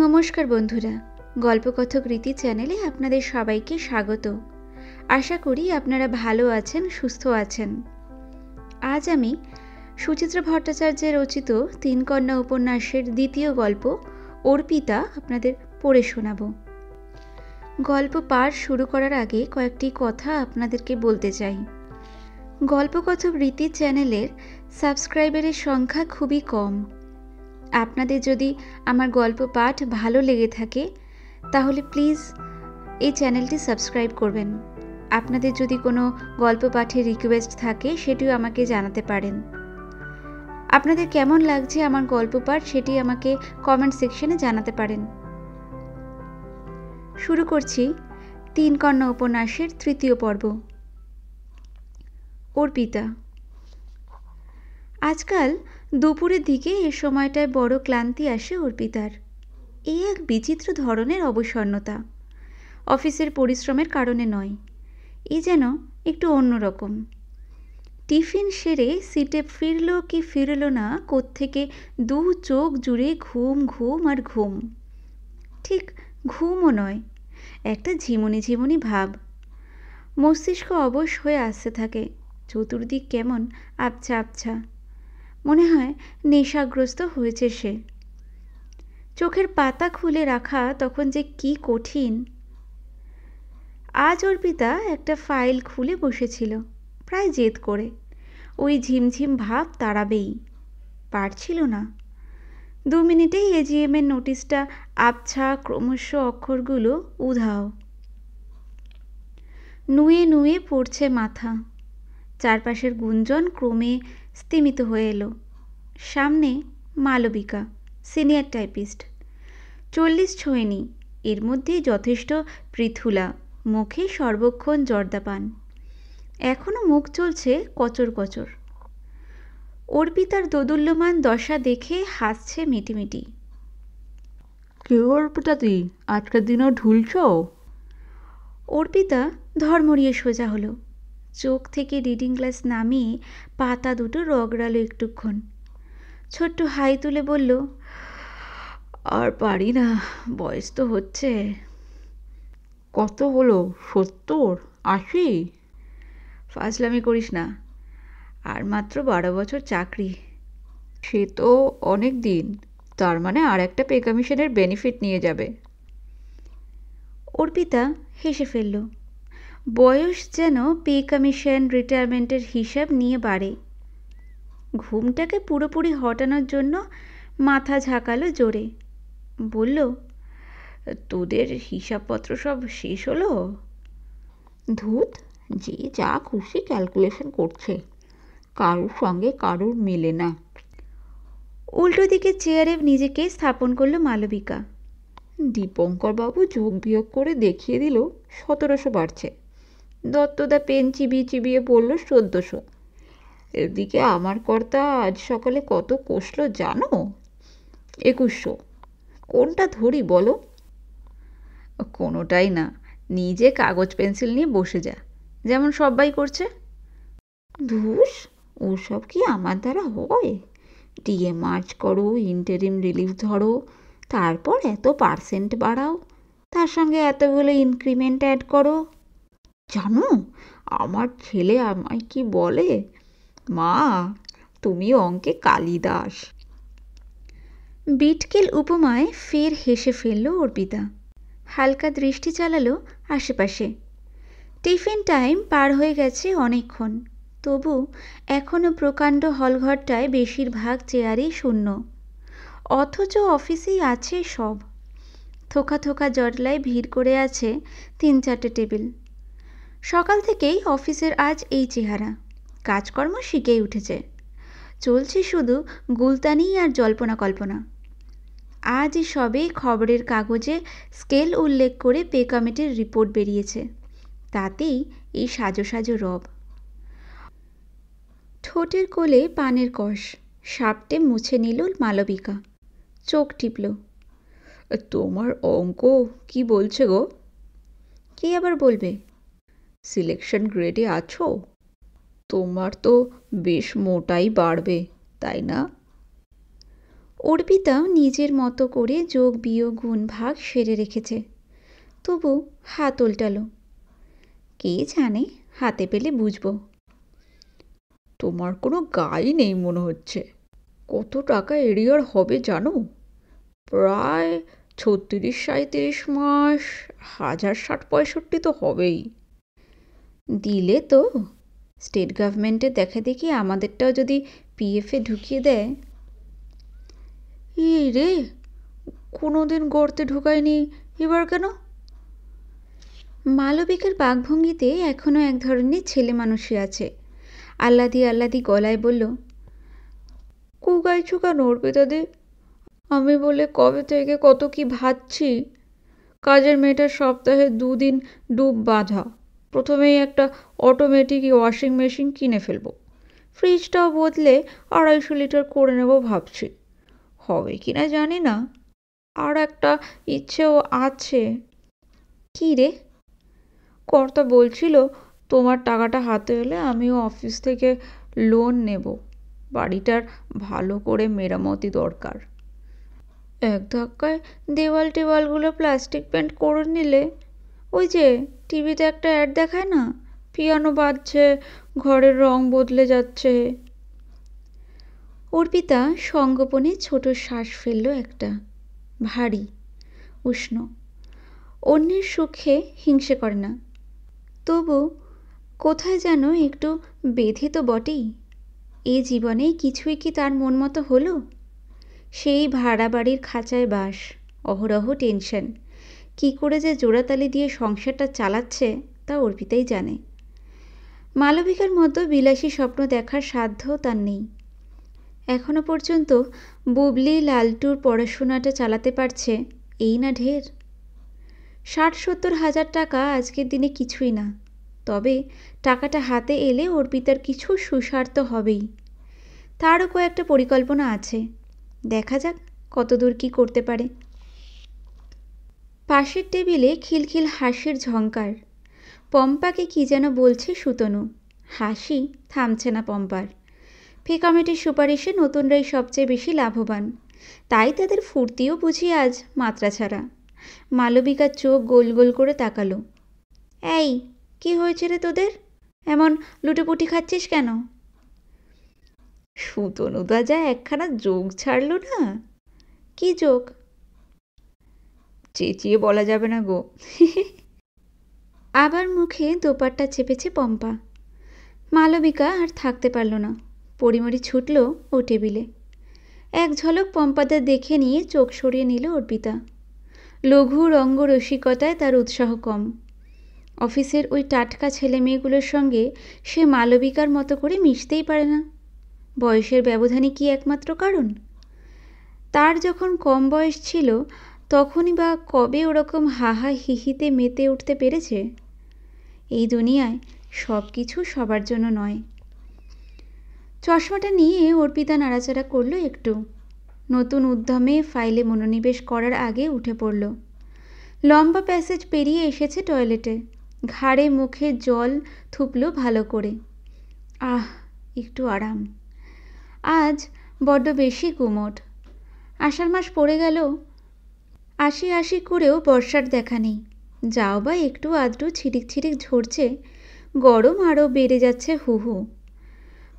নমস্কার বন্ধুরা গল্পকথক রীতি চ্যানেলে আপনাদের সবাইকে স্বাগত আশা করি আপনারা ভালো আছেন সুস্থ আছেন আজ আমি সুচিত্রা ভট্টাচার্যের রচিত তিন কন্যা উপন্যাসের দ্বিতীয় গল্প অর্পিতা আপনাদের পড়ে শোনাব গল্প পাঠ শুরু করার আগে কয়েকটি কথা আপনাদেরকে বলতে চাই গল্পকথক রীতি চ্যানেলের সাবস্ক্রাইবারের সংখ্যা খুবই কম আপনাদের যদি আমার গল্প পাঠ ভালো লেগে থাকে তাহলে প্লিজ এই চ্যানেলটি সাবস্ক্রাইব করবেন আপনাদের যদি কোনো গল্প পাঠের রিকোয়েস্ট থাকে সেটিও আমাকে জানাতে পারেন আপনাদের কেমন লাগছে আমার গল্প পাঠ সেটি আমাকে কমেন্ট সেকশনে জানাতে পারেন শুরু করছি তিন কন্যা উপন্যাসের তৃতীয় পর্ব অর্পিতা আজকাল দুপুরের দিকে এ সময়টায় বড় ক্লান্তি আসে অর্পিতার এ এক বিচিত্র ধরনের অবসন্নতা অফিসের পরিশ্রমের কারণে নয় এ যেন একটু অন্যরকম টিফিন সেরে সিটে ফিরল কি ফিরল না কোত্থেকে দু চোখ জুড়ে ঘুম ঘুম আর ঘুম ঠিক ঘুমও নয় একটা ঝিমুনি ঝিমুনি ভাব মস্তিষ্ক অবশ হয়ে আসতে থাকে চতুর্দিক কেমন আবছা আবছা মনে হয় নেশাগ্রস্ত হয়েছে সে চোখের পাতা খুলে রাখা তখন যে কি কঠিন আজ অর্পিতা একটা ফাইল খুলে বসেছিল প্রায় জেদ করে ওই ঝিমঝিম ভাব তাড়াবেই পারছিল না দু মিনিটেই এজিএমের নোটিশটা আবছা ক্রমশ অক্ষরগুলো উধাও নুয়ে নুয়ে পড়ছে মাথা চারপাশের গুঞ্জন ক্রমে স্তিমিত হয়ে এলো সামনে মালবিকা সিনিয়র টাইপিস্ট চল্লিশ ছয়নি এর মধ্যেই যথেষ্ট পৃথুলা মুখে সর্বক্ষণ জর্দা পান এখনও মুখ চলছে কচর কচর অর্পিতার দোদুল্যমান দশা দেখে হাসছে মিটিমিটি কে অর্পিতা তুই আজকের দিনও ঢুলছ অর্পিতা ধর্মরিয়ে সোজা হলো চোখ থেকে রিডিং গ্লাস নামিয়ে পাতা দুটো রগড়ালো একটুক্ষণ ছোট্ট হাই তুলে বলল আর পারি না বয়স তো হচ্ছে কত হলো সত্তর আশি ফাজলামি করিস না আর মাত্র বারো বছর চাকরি সে তো অনেক দিন তার মানে আর একটা পে কমিশনের বেনিফিট নিয়ে যাবে অর্পিতা হেসে ফেললো বয়স যেন পে কমিশন রিটায়ারমেন্টের হিসাব নিয়ে বাড়ে ঘুমটাকে পুরোপুরি হটানোর জন্য মাথা ঝাঁকালো জোরে বলল তোদের হিসাবপত্র সব শেষ হলো ধূত যে যা খুশি ক্যালকুলেশন করছে কারুর সঙ্গে কারুর মেলে না উল্টো দিকে চেয়ারে নিজেকে স্থাপন করলো মালবিকা দীপঙ্করবাবু যোগ বিয়োগ করে দেখিয়ে দিল সতেরোশো বাড়ছে দত্তদা পেন চিবিয়ে চিবিয়ে বলল চোদ্দোশো এদিকে আমার কর্তা আজ সকালে কত কষল জানো একুশশো কোনটা ধরি বলো কোনোটাই না নিজে কাগজ পেন্সিল নিয়ে বসে যা যেমন সবাই করছে ধুস ওসব কি আমার দ্বারা হয় ডিএ মার্চ করো ইন্টারিম রিলিফ ধরো তারপর এত পার্সেন্ট বাড়াও তার সঙ্গে এতগুলো ইনক্রিমেন্ট অ্যাড করো জানো আমার ছেলে আমায় কি বলে মা তুমি অঙ্কে কালিদাস বিটকেল উপমায় ফের হেসে ফেলল অর্পিতা হালকা দৃষ্টি চালালো আশেপাশে টিফিন টাইম পার হয়ে গেছে অনেকক্ষণ তবু এখনও প্রকাণ্ড হলঘরটায় বেশিরভাগ চেয়ারই শূন্য অথচ অফিসেই আছে সব থোকা থোকা জটলায় ভিড় করে আছে তিন চারটে টেবিল সকাল থেকেই অফিসের আজ এই চেহারা কাজকর্ম শিখেই উঠেছে চলছে শুধু গুলতানি আর জল্পনা কল্পনা আজ সবেই খবরের কাগজে স্কেল উল্লেখ করে পে কমিটির রিপোর্ট বেরিয়েছে তাতেই এই সাজো সাজো রব ঠোঁটের কোলে পানের কষ সাপটে মুছে নিল মালবিকা চোখ টিপল তোমার অঙ্ক কি বলছে গো কে আবার বলবে সিলেকশন গ্রেডে আছো তোমার তো বেশ মোটাই বাড়বে তাই না অর্পিতা নিজের মতো করে যোগ বিয়োগ গুণ ভাগ সেরে রেখেছে তবু হাত উল্টালো কে জানে হাতে পেলে বুঝব তোমার কোনো গায়ে নেই মনে হচ্ছে কত টাকা এরিয়ার হবে জানো প্রায় ছত্রিশ সাঁত্রিশ মাস হাজার ষাট পঁয়ষট্টি তো হবেই দিলে তো স্টেট গভর্নমেন্টের দেখা দেখি আমাদেরটাও যদি পিএফে ঢুকিয়ে দেয় এই রে কোনো দিন গর্তে ঢোকায়নি এবার কেন মালবিকের বাঘভঙ্গিতে এখনও এক ধরনের ছেলে মানুষই আছে আল্লাদি আল্লাদি গলায় বলল কু গাইছো কেন অর্পিতা দে আমি বলে কবে থেকে কত কি ভাবছি কাজের মেয়েটা সপ্তাহে দুদিন ডুব বাঁধা প্রথমেই একটা অটোমেটিক ওয়াশিং মেশিন কিনে ফেলবো ফ্রিজটাও বদলে আড়াইশো লিটার করে নেব ভাবছি হবে কি না জানি না আর একটা ইচ্ছেও আছে কী রে কর্তা বলছিল তোমার টাকাটা হাতে এলে আমিও অফিস থেকে লোন নেব বাড়িটার ভালো করে মেরামতি দরকার এক ধাক্কায় দেওয়াল টেওয়ালগুলো প্লাস্টিক পেন্ট করে নিলে ওই যে টিভিতে একটা অ্যাড দেখায় না পিয়ানো বাজছে ঘরের রং বদলে যাচ্ছে অর্পিতা সঙ্গোপনে ছোট শ্বাস ফেলল একটা ভারী উষ্ণ অন্যের সুখে হিংসে করে না তবু কোথায় যেন একটু বেঁধে তো বটেই এ জীবনে কিছুই কি তার মন মতো হলো সেই ভাড়া বাড়ির খাঁচায় বাস অহরহ টেনশন কি করে যে জোড়াতালি দিয়ে সংসারটা চালাচ্ছে তা অর্পিতাই জানে মালবিকার মতো বিলাসী স্বপ্ন দেখার সাধ্য তার নেই এখনও পর্যন্ত বুবলি লালটুর পড়াশোনাটা চালাতে পারছে এই না ঢের ষাট সত্তর হাজার টাকা আজকের দিনে কিছুই না তবে টাকাটা হাতে এলে অর্পিতার কিছু সুস্বার্থ হবেই তারও কয়েকটা পরিকল্পনা আছে দেখা যাক কতদূর কী করতে পারে পাশের টেবিলে খিলখিল হাসির ঝঙ্কার পম্পাকে কি যেন বলছে সুতনু হাসি থামছে না পম্পার ফে কমিটির সুপারিশে নতুনরাই সবচেয়ে বেশি লাভবান তাই তাদের ফুর্তিও বুঝি আজ মাত্রা ছাড়া মালবিকার চোখ গোল গোল করে তাকালো এই কি হয়েছে রে তোদের এমন লুটেপুটি খাচ্ছিস কেন সুতনুদা যা একখানা যোগ ছাড়লো না কি যোগ চেঁচিয়ে বলা যাবে না গো আবার মুখে দোপারটা চেপেছে পম্পা মালবিকা আর থাকতে পারল না পরিমরি ছুটল ও টেবিলে এক ঝলক পম্পাদের দেখে নিয়ে চোখ সরিয়ে নিল অর্পিতা লঘু রঙ্গ রসিকতায় তার উৎসাহ কম অফিসের ওই টাটকা ছেলে মেয়েগুলোর সঙ্গে সে মালবিকার মতো করে মিশতেই পারে না বয়সের ব্যবধানে কি একমাত্র কারণ তার যখন কম বয়স ছিল তখনই বা কবে ওরকম হাহা হিহিতে মেতে উঠতে পেরেছে এই দুনিয়ায় সব কিছু সবার জন্য নয় চশমাটা নিয়ে অর্পিতা নাড়াচাড়া করলো একটু নতুন উদ্যমে ফাইলে মনোনিবেশ করার আগে উঠে পড়ল লম্বা প্যাসেজ পেরিয়ে এসেছে টয়লেটে ঘাড়ে মুখে জল থুপলো ভালো করে আহ একটু আরাম আজ বড্ড বেশি কুমোট আষাঢ় মাস পড়ে গেল আশি আশি করেও বর্ষার দেখা নেই যাও বা একটু আধটু ছিটিক ছিটিক ঝরছে গরম আরও বেড়ে যাচ্ছে হু হু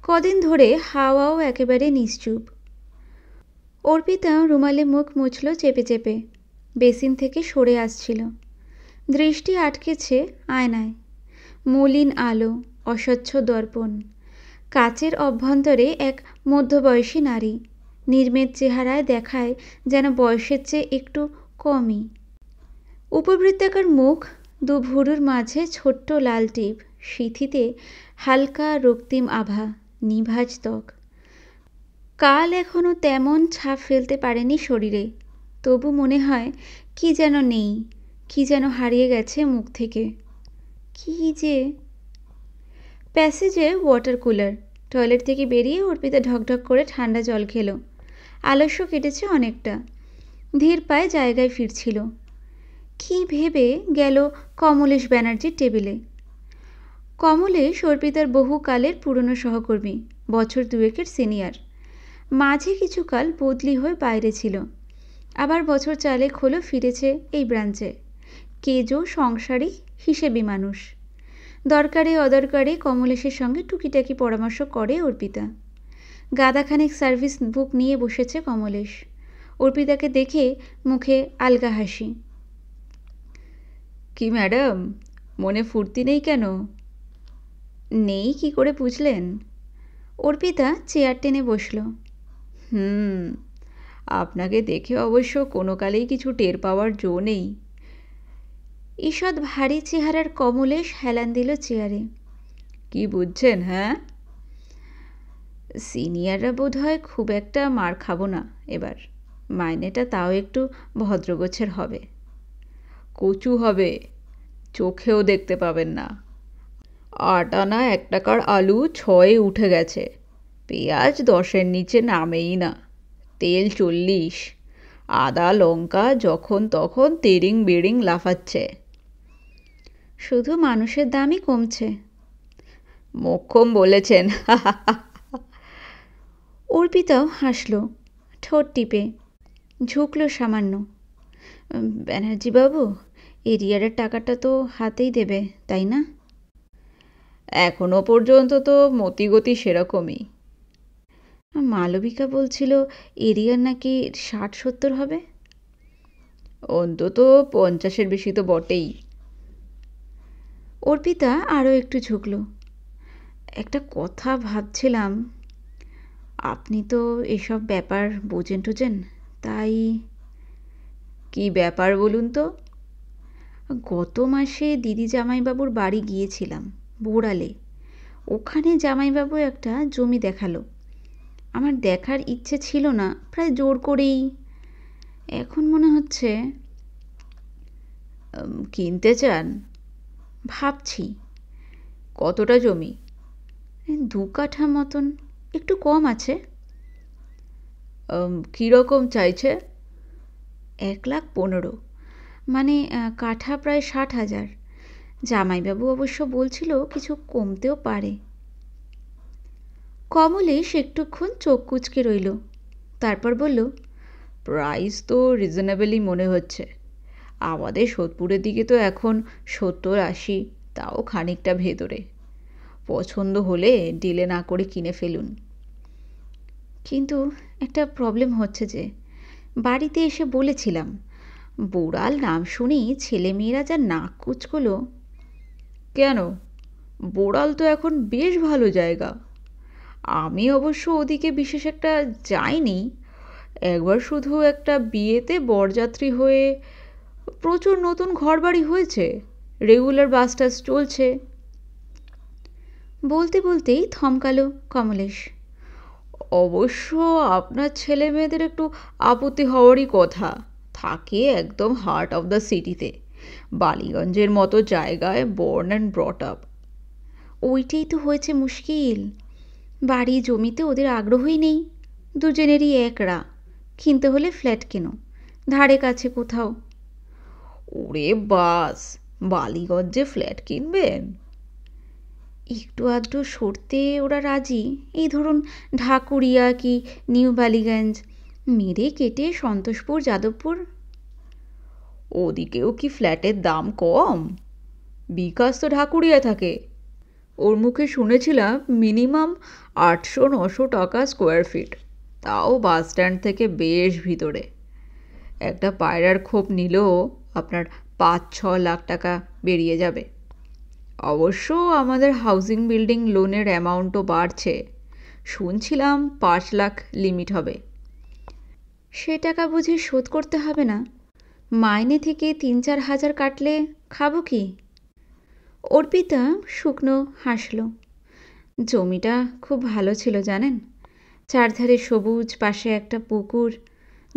কদিন ধরে হাওয়াও একেবারে নিশ্চুপ অর্পিতা রুমালে মুখ মুছল চেপে চেপে বেসিন থেকে সরে আসছিল দৃষ্টি আটকেছে আয়নায় মলিন আলো অস্বচ্ছ দর্পণ কাচের অভ্যন্তরে এক মধ্যবয়সী নারী নির্মের চেহারায় দেখায় যেন বয়সের চেয়ে একটু কমই উপবৃত্তাকার মুখ দু ভুরুর মাঝে ছোট্ট লাল টিপ সিথিতে হালকা রক্তিম আভা নিভাজ ত্বক কাল এখনও তেমন ছাপ ফেলতে পারেনি শরীরে তবু মনে হয় কি যেন নেই কি যেন হারিয়ে গেছে মুখ থেকে কি যে প্যাসেজে ওয়াটার কুলার টয়লেট থেকে বেরিয়ে অর্পিতা ঢকঢক করে ঠান্ডা জল খেলো আলস্য কেটেছে অনেকটা ধীর পায়ে জায়গায় ফিরছিল কি ভেবে গেল কমলেশ ব্যানার্জির টেবিলে কমলেশ অর্পিতার বহুকালের পুরনো সহকর্মী বছর দুয়েকের সিনিয়র মাঝে কিছুকাল বদলি হয়ে বাইরে ছিল আবার বছর চালেক হলো ফিরেছে এই ব্রাঞ্চে কেজো সংসারী হিসেবি মানুষ দরকারে অদরকারে কমলেশের সঙ্গে টুকিটাকি পরামর্শ করে অর্পিতা গাদাখানেক সার্ভিস বুক নিয়ে বসেছে কমলেশ অর্পিতাকে দেখে মুখে আলগা হাসি কি ম্যাডাম মনে ফুর্তি নেই কেন নেই কি করে বুঝলেন অর্পিতা চেয়ার টেনে বসল হুম আপনাকে দেখে অবশ্য কোনো কালেই কিছু টের পাওয়ার জো নেই ঈষৎ ভারী চেহারার কমলেশ হেলান দিল চেয়ারে কি বুঝছেন হ্যাঁ সিনিয়ররা বোধ হয় খুব একটা মার খাবো না এবার মাইনেটা তাও একটু ভদ্রগোছের হবে কচু হবে চোখেও দেখতে পাবেন না আট আনা এক টাকার আলু ছয়ে উঠে গেছে পেঁয়াজ দশের নিচে নামেই না তেল চল্লিশ আদা লঙ্কা যখন তখন তেরিং বেরিং লাফাচ্ছে শুধু মানুষের দামই কমছে মক্ষম বলেছেন অর্পিতাও হাসল ঠোঁট টিপে ঝুঁকল সামান্য ব্যানার্জিবাবু এরিয়ারের টাকাটা তো হাতেই দেবে তাই না এখনও পর্যন্ত তো মতিগতি সেরকমই মালবিকা বলছিল এরিয়ার নাকি ষাট সত্তর হবে অন্তত পঞ্চাশের বেশি তো বটেই অর্পিতা আরও একটু ঝুঁকল একটা কথা ভাবছিলাম আপনি তো এসব ব্যাপার বোঝেন টুজেন তাই কী ব্যাপার বলুন তো গত মাসে দিদি জামাইবাবুর বাড়ি গিয়েছিলাম বোড়ালে ওখানে জামাইবাবু একটা জমি দেখালো আমার দেখার ইচ্ছে ছিল না প্রায় জোর করেই এখন মনে হচ্ছে কিনতে চান ভাবছি কতটা জমি দু কাঠা মতন একটু কম আছে কীরকম চাইছে এক লাখ পনেরো মানে কাঠা প্রায় ষাট হাজার জামাইবাবু অবশ্য বলছিল কিছু কমতেও পারে কমলেশ একটুক্ষণ চোখ কুচকে রইল তারপর বলল প্রাইস তো রিজনেবলই মনে হচ্ছে আমাদের সোদপুরের দিকে তো এখন সত্তর আশি তাও খানিকটা ভেতরে পছন্দ হলে ডিলে না করে কিনে ফেলুন কিন্তু একটা প্রবলেম হচ্ছে যে বাড়িতে এসে বলেছিলাম বুড়াল নাম শুনেই ছেলেমেয়েরা যা নাক কুচকলো কেন বোড়াল তো এখন বেশ ভালো জায়গা আমি অবশ্য ওদিকে বিশেষ একটা যাইনি একবার শুধু একটা বিয়েতে বরযাত্রী হয়ে প্রচুর নতুন ঘরবাড়ি হয়েছে রেগুলার বাস টাস চলছে বলতে বলতেই থমকালো কমলেশ অবশ্য আপনার ছেলে মেয়েদের একটু আপত্তি হওয়ারই কথা থাকে একদম হার্ট অফ দ্য সিটিতে বালিগঞ্জের মতো জায়গায় বর্ন অ্যান্ড ব্রট আপ ওইটাই তো হয়েছে মুশকিল বাড়ি জমিতে ওদের আগ্রহই নেই দুজনেরই একরা কিনতে হলে ফ্ল্যাট কেনো ধারে কাছে কোথাও ওরে বাস বালিগঞ্জে ফ্ল্যাট কিনবেন একটু আধটু সরতে ওরা রাজি এই ধরুন ঢাকুরিয়া কি নিউ বালিগঞ্জ মেরে কেটে সন্তোষপুর যাদবপুর ওদিকেও কি ফ্ল্যাটের দাম কম বিকাশ তো ঢাকুরিয়া থাকে ওর মুখে শুনেছিলাম মিনিমাম আটশো নশো টাকা স্কোয়ার ফিট তাও বাস স্ট্যান্ড থেকে বেশ ভিতরে একটা পায়রার খোপ নিলেও আপনার পাঁচ ছ লাখ টাকা বেরিয়ে যাবে অবশ্য আমাদের হাউজিং বিল্ডিং লোনের অ্যামাউন্টও বাড়ছে শুনছিলাম পাঁচ লাখ লিমিট হবে সে টাকা বুঝি শোধ করতে হবে না মাইনে থেকে তিন চার হাজার কাটলে খাবো কি অর্পিতা শুকনো হাসল জমিটা খুব ভালো ছিল জানেন চারধারে সবুজ পাশে একটা পুকুর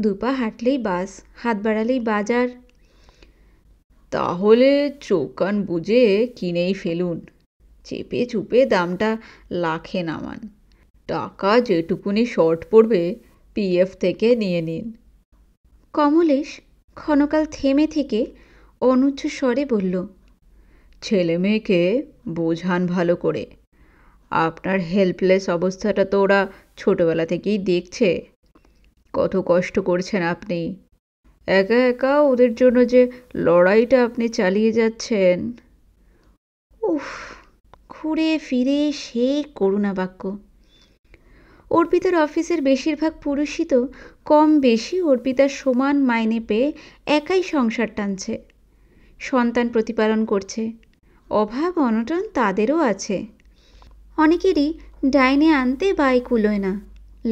দুপা হাঁটলেই বাস হাত বাড়ালেই বাজার তাহলে চোখ কান বুঝে কিনেই ফেলুন চেপে চুপে দামটা লাখে নামান টাকা যেটুকুনি শর্ট পড়বে পিএফ থেকে নিয়ে নিন কমলেশ ক্ষণকাল থেমে থেকে অনুচ্ছ স্বরে বলল ছেলে মেয়েকে বোঝান ভালো করে আপনার হেল্পলেস অবস্থাটা তো ওরা ছোটোবেলা থেকেই দেখছে কত কষ্ট করছেন আপনি একা একা ওদের জন্য যে লড়াইটা আপনি চালিয়ে যাচ্ছেন উফ ঘুরে ফিরে সেই করুণা বাক্য অর্পিতার অফিসের বেশিরভাগ পুরুষই তো কম বেশি অর্পিতার সমান মাইনে পেয়ে একাই সংসার টানছে সন্তান প্রতিপালন করছে অভাব অনটন তাদেরও আছে অনেকেরই ডাইনে আনতে বাই কুলোয় না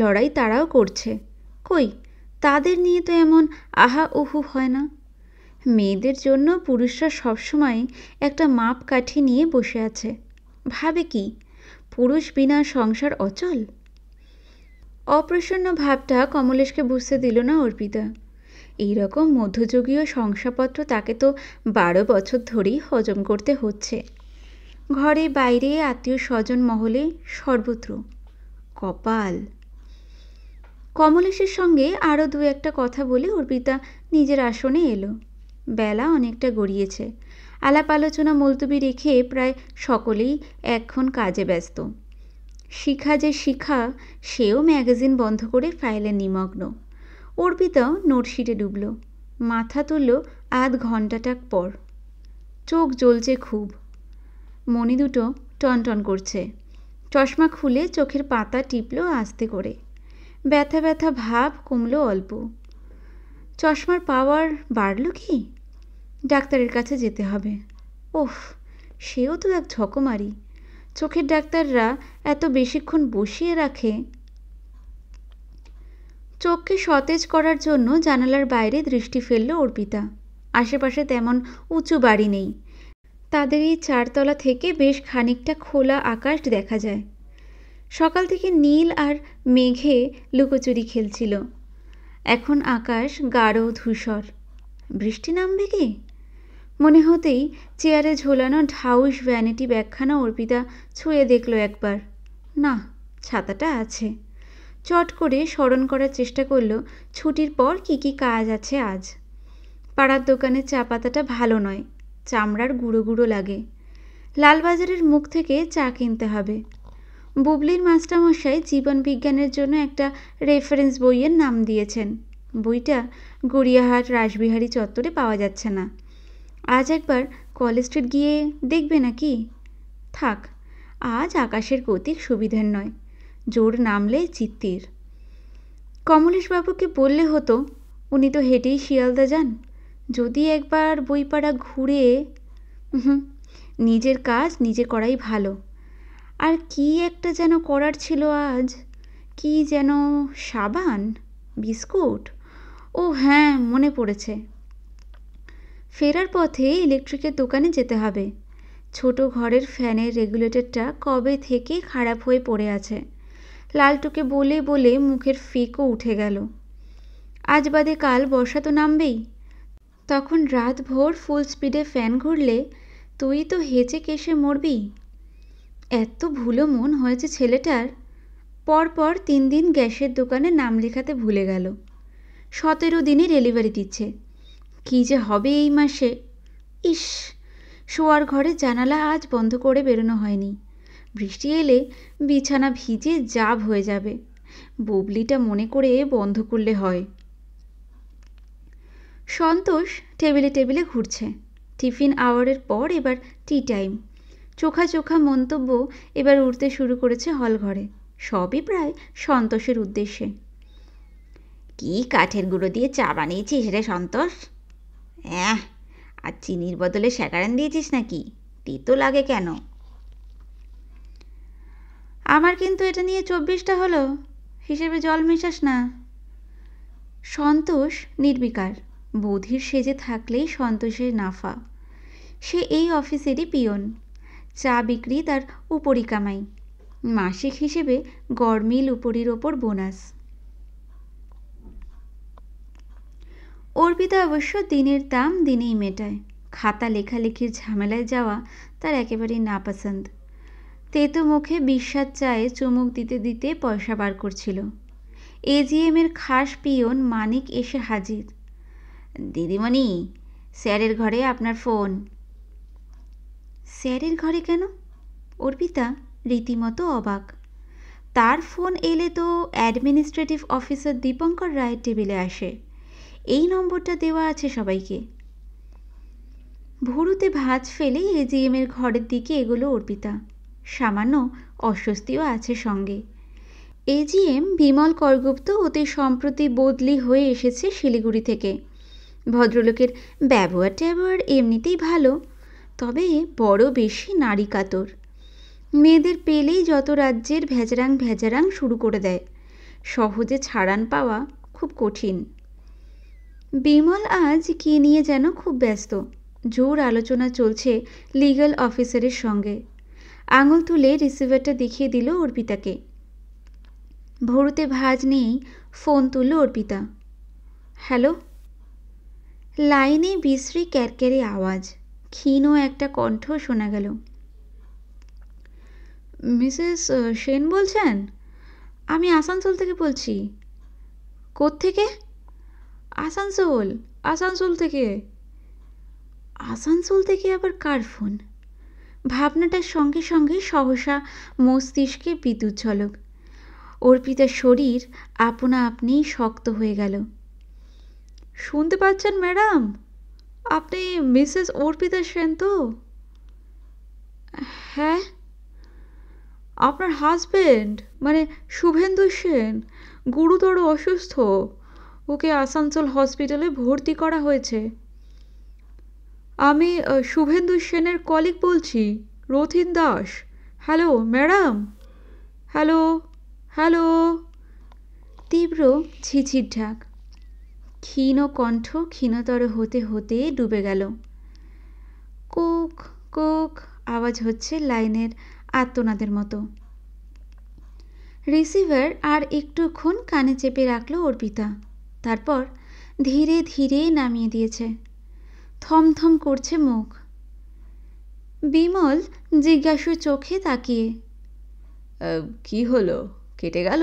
লড়াই তারাও করছে কই তাদের নিয়ে তো এমন আহা উহু হয় না মেয়েদের জন্য পুরুষরা সবসময় একটা মাপকাঠি নিয়ে বসে আছে ভাবে কি পুরুষ বিনা সংসার অচল অপ্রসন্ন ভাবটা কমলেশকে বুঝতে দিল না অর্পিতা এইরকম মধ্যযুগীয় শংসাপত্র তাকে তো বারো বছর ধরেই হজম করতে হচ্ছে ঘরে বাইরে আত্মীয় স্বজন মহলে সর্বত্র কপাল কমলেশের সঙ্গে আরও দু একটা কথা বলে অর্পিতা নিজের আসনে এলো বেলা অনেকটা গড়িয়েছে আলাপ আলোচনা মুলতবি রেখে প্রায় সকলেই এখন কাজে ব্যস্ত শিখা যে শিখা সেও ম্যাগাজিন বন্ধ করে ফাইলে নিমগ্ন অর্পিতাও নোটশিটে ডুবল মাথা তুলল আধ ঘন্টাটাক পর চোখ জ্বলছে খুব মনি দুটো টনটন করছে চশমা খুলে চোখের পাতা টিপল আস্তে করে ব্যথা ব্যথা ভাব কমলো অল্প চশমার পাওয়ার বাড়ল কি ডাক্তারের কাছে যেতে হবে ওহ সেও তো এক ঝকমারি চোখের ডাক্তাররা এত বেশিক্ষণ বসিয়ে রাখে চোখকে সতেজ করার জন্য জানালার বাইরে দৃষ্টি ফেলল অর্পিতা আশেপাশে তেমন উঁচু বাড়ি নেই তাদের এই চারতলা থেকে বেশ খানিকটা খোলা আকাশ দেখা যায় সকাল থেকে নীল আর মেঘে লুকোচুরি খেলছিল এখন আকাশ গাঢ় ধূসর বৃষ্টি নামবে কি মনে হতেই চেয়ারে ঝোলানো ঢাউস ভ্যানিটি ব্যাখ্যানা অর্পিতা ছুঁয়ে দেখল একবার না ছাতাটা আছে চট করে স্মরণ করার চেষ্টা করল ছুটির পর কি কি কাজ আছে আজ পাড়ার দোকানে চা পাতাটা ভালো নয় চামড়ার গুঁড়ো গুঁড়ো লাগে লালবাজারের মুখ থেকে চা কিনতে হবে বুবলির মাস্টারমশাই জীবন বিজ্ঞানের জন্য একটা রেফারেন্স বইয়ের নাম দিয়েছেন বইটা গড়িয়াহাট রাসবিহারী চত্বরে পাওয়া যাচ্ছে না আজ একবার কলেজ স্ট্রিট গিয়ে দেখবে নাকি থাক আজ আকাশের গতিক সুবিধার নয় জোর নামলে চিত্তির কমলেশবাবুকে বললে হতো উনি তো হেঁটেই শিয়ালদা যান যদি একবার বইপাড়া ঘুরে নিজের কাজ নিজে করাই ভালো আর কী একটা যেন করার ছিল আজ কী যেন সাবান বিস্কুট ও হ্যাঁ মনে পড়েছে ফেরার পথে ইলেকট্রিকের দোকানে যেতে হবে ছোট ঘরের ফ্যানের রেগুলেটরটা কবে থেকে খারাপ হয়ে পড়ে আছে লালটুকে বলে বলে মুখের ফিকও উঠে গেল আজ বাদে কাল বর্ষা তো নামবেই তখন রাত ভোর ফুল স্পিডে ফ্যান ঘুরলে তুই তো হেঁচে কেসে মরবি এত ভুলো মন হয়েছে ছেলেটার পরপর তিন দিন গ্যাসের দোকানে নাম লেখাতে ভুলে গেল সতেরো দিনে ডেলিভারি দিচ্ছে কী যে হবে এই মাসে ইস শোয়ার ঘরে জানালা আজ বন্ধ করে বেরোনো হয়নি বৃষ্টি এলে বিছানা ভিজে জাব হয়ে যাবে বুবলিটা মনে করে বন্ধ করলে হয় সন্তোষ টেবিলে টেবিলে ঘুরছে টিফিন আওয়ারের পর এবার টি টাইম চোখা চোখা মন্তব্য এবার উঠতে শুরু করেছে হলঘরে সবই প্রায় সন্তোষের উদ্দেশ্যে কি কাঠের গুঁড়ো দিয়ে চা বানিয়েছিস রে সন্তোষ অ্যাঁ আর চিনির বদলে স্যাকারান দিয়েছিস নাকি তেতো লাগে কেন আমার কিন্তু এটা নিয়ে চব্বিশটা হলো হিসেবে জল মেশাস না সন্তোষ নির্বিকার বধির সেজে থাকলেই সন্তোষের নাফা সে এই অফিসেরই পিয়ন চা বিক্রি তার উপরি কামাই মাসিক হিসেবে মিল উপরির ওপর বোনাস অর্পিতা অবশ্য দিনের দাম দিনেই মেটায় খাতা লেখালেখির ঝামেলায় যাওয়া তার একেবারেই পছন্দ তেতো মুখে বিস্বাদ চায়ে চুমুক দিতে দিতে পয়সা বার করছিল এজিএমের খাস পিয়ন মানিক এসে হাজির দিদিমণি স্যারের ঘরে আপনার ফোন স্যারের ঘরে কেন অর্পিতা রীতিমতো অবাক তার ফোন এলে তো অ্যাডমিনিস্ট্রেটিভ অফিসার দীপঙ্কর রায়ের টেবিলে আসে এই নম্বরটা দেওয়া আছে সবাইকে ভুরুতে ভাঁজ ফেলে এজিএমের ঘরের দিকে এগুলো অর্পিতা সামান্য অস্বস্তিও আছে সঙ্গে এজিএম বিমল করগুপ্ত অতি সম্প্রতি বদলি হয়ে এসেছে শিলিগুড়ি থেকে ভদ্রলোকের ব্যবহার ট্যাবহার এমনিতেই ভালো তবে বড় বেশি নারী কাতর মেয়েদের পেলেই যত রাজ্যের ভেজারাং ভেজারাং শুরু করে দেয় সহজে ছাড়ান পাওয়া খুব কঠিন বিমল আজ কি নিয়ে যেন খুব ব্যস্ত জোর আলোচনা চলছে লিগ্যাল অফিসারের সঙ্গে আঙুল তুলে রিসিভারটা দেখিয়ে দিল অর্পিতাকে ভরুতে ভাজ নেই ফোন তুলল অর্পিতা হ্যালো লাইনে বিশ্রী ক্যারক্যারে আওয়াজ ক্ষীণ একটা কণ্ঠ শোনা গেল মিসেস সেন বলছেন আমি আসানসোল থেকে বলছি থেকে আসানসোল আসানসোল থেকে আসানসোল থেকে আবার কার ফোন ভাবনাটার সঙ্গে সঙ্গে সহসা মস্তিষ্কে বিদ্যুৎ ঝলক অর্পিতার শরীর আপনা আপনি শক্ত হয়ে গেল শুনতে পাচ্ছেন ম্যাডাম আপনি মিসেস অর্পিতা সেন তো হ্যাঁ আপনার হাজবেন্ড মানে শুভেন্দু সেন গুরুতর অসুস্থ ওকে আসানসোল হসপিটালে ভর্তি করা হয়েছে আমি শুভেন্দু সেনের কলিক বলছি Rathin Das hello madam hello hello তীব্র ঝিঝির ঢাক ক্ষীণ কণ্ঠ ক্ষীণতর হতে হতে ডুবে গেল কোক কোক আওয়াজ হচ্ছে লাইনের আত্মনাদের মতো রিসিভার আর একটুক্ষণ কানে চেপে রাখল অর্পিতা তারপর ধীরে ধীরে নামিয়ে দিয়েছে থমথম করছে মুখ বিমল জিজ্ঞাসু চোখে তাকিয়ে কি হলো কেটে গেল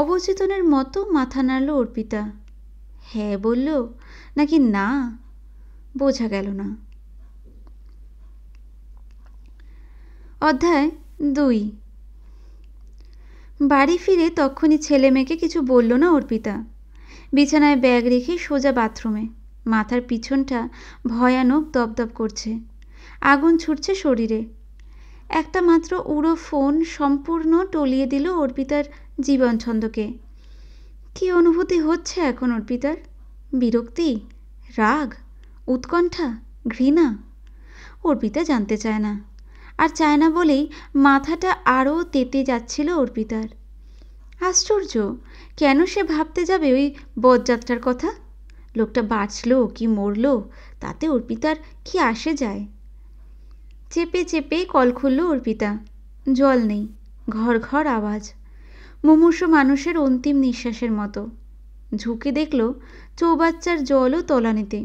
অবচেতনের মতো মাথা নাড়ল অর্পিতা হ্যাঁ বলল নাকি না বোঝা গেল না অধ্যায় দুই বাড়ি ফিরে তখনই ছেলে মেয়েকে কিছু বলল না অর্পিতা বিছানায় ব্যাগ রেখে সোজা বাথরুমে মাথার পিছনটা ভয়ানক দপদপ করছে আগুন ছুটছে শরীরে একটা মাত্র উড়ো ফোন সম্পূর্ণ টলিয়ে দিল অর্পিতার জীবন ছন্দকে কী অনুভূতি হচ্ছে এখন অর্পিতার বিরক্তি রাগ উৎকণ্ঠা ঘৃণা অর্পিতা জানতে চায় না আর চায় না বলেই মাথাটা আরও তেতে যাচ্ছিল অর্পিতার আশ্চর্য কেন সে ভাবতে যাবে ওই বদযাত্রার কথা লোকটা বাঁচল কি মরল তাতে অর্পিতার কি আসে যায় চেপে চেপে কল খুলল অর্পিতা জল নেই ঘর ঘর আওয়াজ মুমূর্ষ মানুষের অন্তিম নিঃশ্বাসের মতো ঝুঁকে দেখল চৌবাচ্চার জলও তলানিতে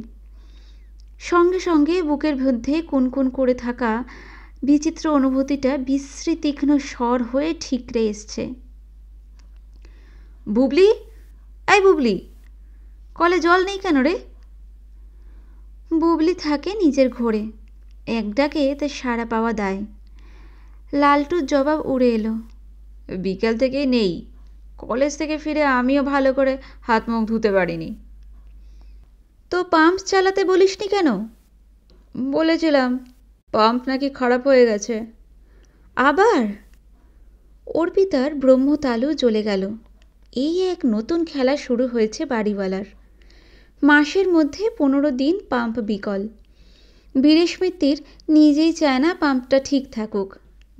সঙ্গে সঙ্গে বুকের মধ্যে কুন করে থাকা বিচিত্র অনুভূতিটা বিশ্রী তীক্ষ্ণ স্বর হয়ে ঠিকরে এসছে বুবলি আই বুবলি কলে জল নেই কেন রে বুবলি থাকে নিজের ঘোরে এক ডাকে তার সাড়া পাওয়া দায় লালটুর জবাব উড়ে এলো বিকাল থেকেই নেই কলেজ থেকে ফিরে আমিও ভালো করে হাত মুখ ধুতে পারিনি তো পাম্প চালাতে বলিসনি কেন বলেছিলাম পাম্প নাকি খারাপ হয়ে গেছে আবার অর্পিতার ব্রহ্মতালু জ্বলে গেল এই এক নতুন খেলা শুরু হয়েছে বাড়িওয়ালার মাসের মধ্যে পনেরো দিন পাম্প বিকল বীরেশ মিত্তির নিজেই চায় না পাম্পটা ঠিক থাকুক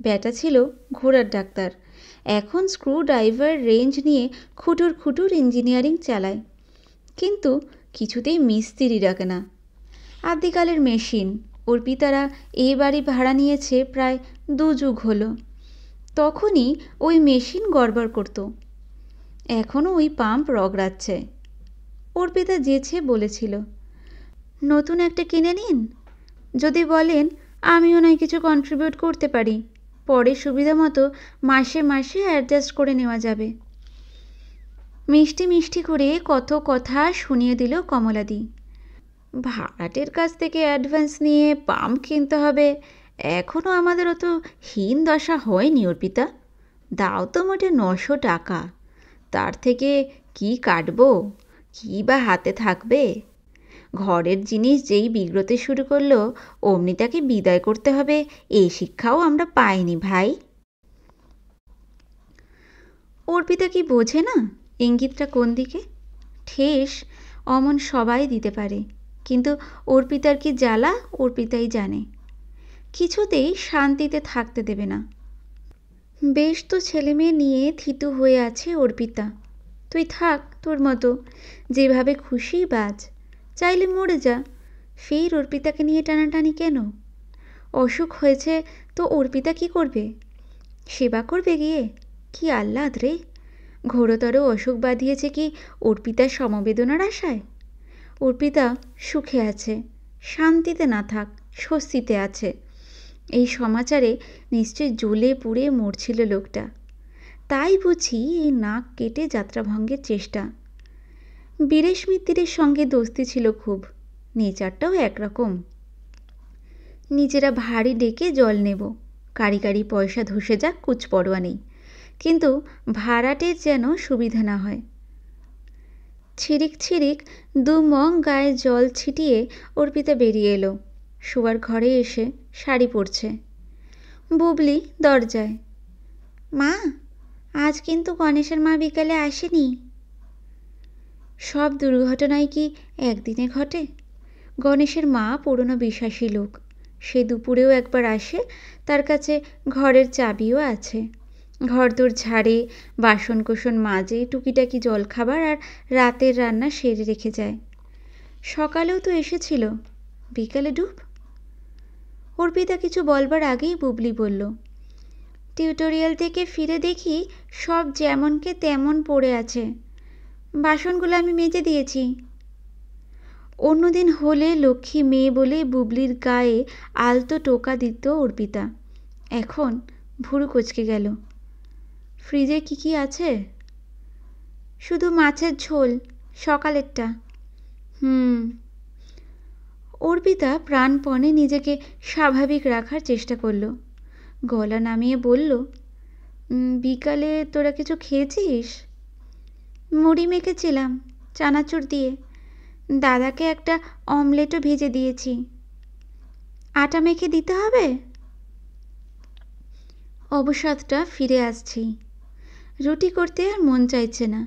ব্যাটা ছিল ঘোড়ার ডাক্তার এখন স্ক্রু ড্রাইভার রেঞ্জ নিয়ে খুটুর খুটুর ইঞ্জিনিয়ারিং চালায় কিন্তু কিছুতেই মিস্ত্রি ডাকে না আদিকালের মেশিন ওর পিতারা এ বাড়ি ভাড়া নিয়েছে প্রায় দু যুগ হলো তখনই ওই মেশিন গড়বড় করত এখনও ওই পাম্প রগড়াচ্ছে অর্পিতা যেছে বলেছিল নতুন একটা কিনে নিন যদি বলেন আমিও নয় কিছু কন্ট্রিবিউট করতে পারি পরে সুবিধা মতো মাসে মাসে অ্যাডজাস্ট করে নেওয়া যাবে মিষ্টি মিষ্টি করে কত কথা শুনিয়ে দিল কমলাদি ভাড়াটের কাছ থেকে অ্যাডভান্স নিয়ে পাম্প কিনতে হবে এখনও আমাদের অত হীন দশা হয়নি অর্পিতা দাও তো মোটে নশো টাকা তার থেকে কি কাটবো কী বা হাতে থাকবে ঘরের জিনিস যেই বিগ্রতে শুরু করলো অমনি তাকে বিদায় করতে হবে এই শিক্ষাও আমরা পাইনি ভাই অর্পিতা কি বোঝে না ইঙ্গিতটা কোন দিকে ঠেস অমন সবাই দিতে পারে কিন্তু অর্পিতার কি জ্বালা অর্পিতাই জানে কিছুতেই শান্তিতে থাকতে দেবে না বেশ তো ছেলে মেয়ে নিয়ে থিতু হয়ে আছে অর্পিতা তুই থাক তোর মতো যেভাবে খুশি বাজ চাইলে মরে যা ফের অর্পিতাকে নিয়ে টানাটানি কেন অসুখ হয়েছে তো অর্পিতা কি করবে সেবা করবে গিয়ে কি আহ্লাদ রে ঘোরতর অসুখ বাঁধিয়েছে কি অর্পিতার সমবেদনার আশায় অর্পিতা সুখে আছে শান্তিতে না থাক স্বস্তিতে আছে এই সমাচারে নিশ্চয় জ্বলে পুড়ে মরছিল লোকটা তাই বুঝি এই নাক কেটে যাত্রাভঙ্গের চেষ্টা বীরেশ সঙ্গে দোস্তি ছিল খুব নেচারটাও একরকম নিজেরা ভারী ডেকে জল নেব কারি কারি পয়সা ধসে যাক কুচ পরোয়া নেই কিন্তু ভাড়াটের যেন সুবিধা না হয় ছিরিক ছিরিক দু মং গায়ে জল ছিটিয়ে অর্পিতা বেরিয়ে এলো শোয়ার ঘরে এসে শাড়ি পরছে বুবলি দরজায় মা আজ কিন্তু গণেশের মা বিকালে আসেনি সব দুর্ঘটনাই কি একদিনে ঘটে গণেশের মা পুরনো বিশ্বাসী লোক সে দুপুরেও একবার আসে তার কাছে ঘরের চাবিও আছে ঘরদোর ঝাড়ে বাসনকোসন মাজে টুকিটাকি জলখাবার আর রাতের রান্না সেরে রেখে যায় সকালেও তো এসেছিল বিকালে ডুব অর্পিতা কিছু বলবার আগেই বুবলি বলল টিউটোরিয়াল থেকে ফিরে দেখি সব যেমনকে তেমন পড়ে আছে বাসনগুলো আমি মেজে দিয়েছি অন্যদিন হলে লক্ষ্মী মেয়ে বলে বুবলির গায়ে আলতো টোকা দিত অর্পিতা এখন ভুরু কচকে গেল ফ্রিজে কি কি আছে শুধু মাছের ঝোল সকালেরটা হুম অর্পিতা প্রাণপণে নিজেকে স্বাভাবিক রাখার চেষ্টা করলো গলা নামিয়ে বলল বিকালে তোরা কিছু খেয়েছিস মুড়ি মেখেছিলাম চানাচুর দিয়ে দাদাকে একটা অমলেটও ভেজে দিয়েছি আটা মেখে দিতে হবে অবসাদটা ফিরে আসছি রুটি করতে আর মন চাইছে না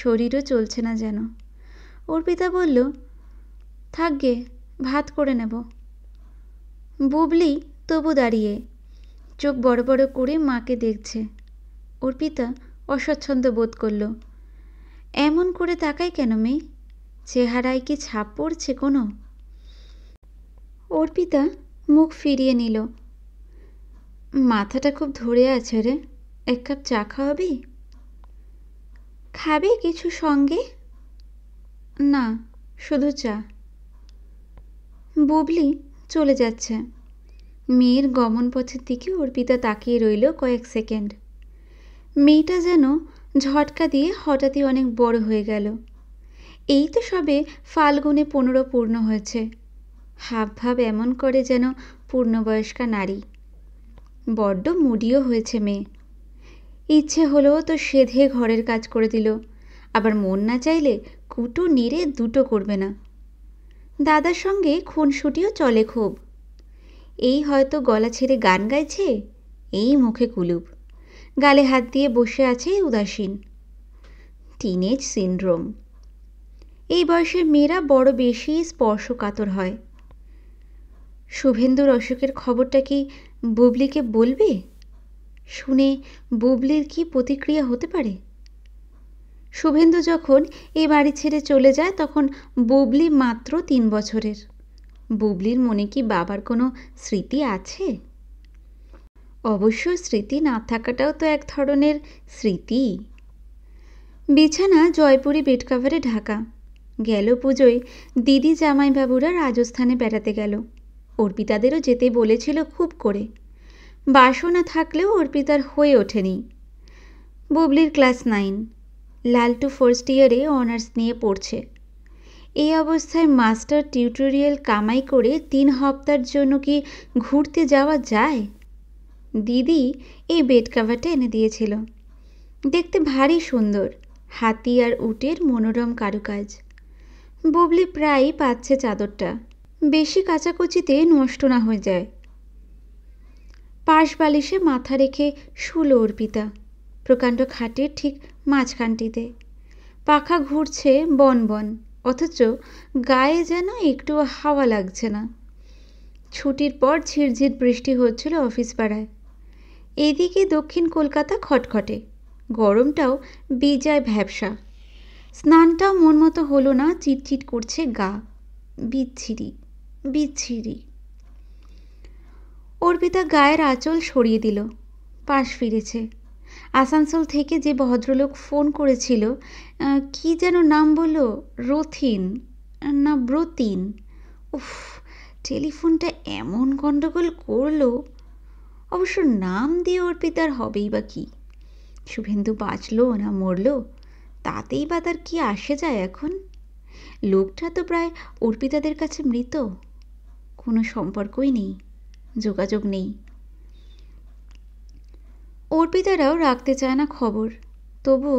শরীরও চলছে না যেন অর্পিতা বলল থাকগে ভাত করে নেব বুবলি তবু দাঁড়িয়ে চোখ বড় বড় করে মাকে দেখছে অর্পিতা অস্বচ্ছন্দ বোধ করলো এমন করে তাকায় কেন মেয়ে চেহারায় কি ছাপ পড়ছে কোনো অর্পিতা মুখ ফিরিয়ে নিল মাথাটা খুব ধরে আছে রে এক কাপ চা খাওয়াবি খাবে কিছু সঙ্গে না শুধু চা বুবলি চলে যাচ্ছে মেয়ের গমন পথের দিকে অর্পিতা তাকিয়ে রইল কয়েক সেকেন্ড মেয়েটা যেন ঝটকা দিয়ে হঠাৎই অনেক বড় হয়ে গেল এই তো সবে ফাল্গুনে পনেরো পূর্ণ হয়েছে হাব ভাব এমন করে যেন পূর্ণবয়স্কা নারী বড্ড মুডিও হয়েছে মেয়ে ইচ্ছে হলেও তো সেধে ঘরের কাজ করে দিল আবার মন না চাইলে কুটু নেড়ে দুটো করবে না দাদার সঙ্গে খুনসুটিও চলে খুব এই হয়তো গলা ছেড়ে গান গাইছে এই মুখে কুলুপ গালে হাত দিয়ে বসে আছে উদাসীন টিনেজ সিন্ড্রোম এই বয়সের মেয়েরা বড় বেশি স্পর্শকাতর হয় শুভেন্দুর অসুখের খবরটা কি বুবলিকে বলবে শুনে বুবলির কি প্রতিক্রিয়া হতে পারে শুভেন্দু যখন এই বাড়ি ছেড়ে চলে যায় তখন বুবলি মাত্র তিন বছরের বুবলির মনে কি বাবার কোনো স্মৃতি আছে অবশ্য স্মৃতি না থাকাটাও তো এক ধরনের স্মৃতি বিছানা জয়পুরি বেড কাভারে ঢাকা গেল পুজোয় দিদি জামাইবাবুরা রাজস্থানে বেড়াতে গেল অর্পিতাদেরও যেতে বলেছিল খুব করে বাসনা থাকলেও অর্পিতার হয়ে ওঠেনি বুবলির ক্লাস নাইন লালটু ফার্স্ট ইয়ারে অনার্স নিয়ে পড়ছে এই অবস্থায় মাস্টার টিউটোরিয়াল কামাই করে তিন হপ্তার জন্য কি ঘুরতে যাওয়া যায় দিদি এই বেড কাভারটা এনে দিয়েছিল দেখতে ভারী সুন্দর হাতি আর উটের মনোরম কারুকাজ ববলি প্রায়ই পাচ্ছে চাদরটা বেশি কাচাকুচিতে নষ্ট না হয়ে যায় পাশ বালিশে মাথা রেখে শুলো অর্পিতা প্রকাণ্ড খাটের ঠিক মাঝখানটিতে পাখা ঘুরছে বন বন অথচ গায়ে যেন একটুও হাওয়া লাগছে না ছুটির পর ঝিরঝির বৃষ্টি হচ্ছিল অফিস পাড়ায় এদিকে দক্ষিণ কলকাতা খটখটে গরমটাও বিজয় ভ্যাবসা স্নানটাও মন মতো হলো না চিটচিট করছে গা বিচ্ছিরি বিচ্ছিরি অর্পিতা গায়ের আঁচল সরিয়ে দিল পাশ ফিরেছে আসানসোল থেকে যে ভদ্রলোক ফোন করেছিল কি যেন নাম বলল রথিন না ব্রতিন উফ টেলিফোনটা এমন গণ্ডগোল করলো অবশ্য নাম দিয়ে আর হবেই বা কি শুভেন্দু বাঁচল না মরল তাতেই বা তার কি আসে যায় এখন লোকটা তো প্রায় অর্পিতাদের কাছে মৃত কোনো সম্পর্কই নেই যোগাযোগ নেই অর্পিতারাও রাখতে চায় না খবর তবু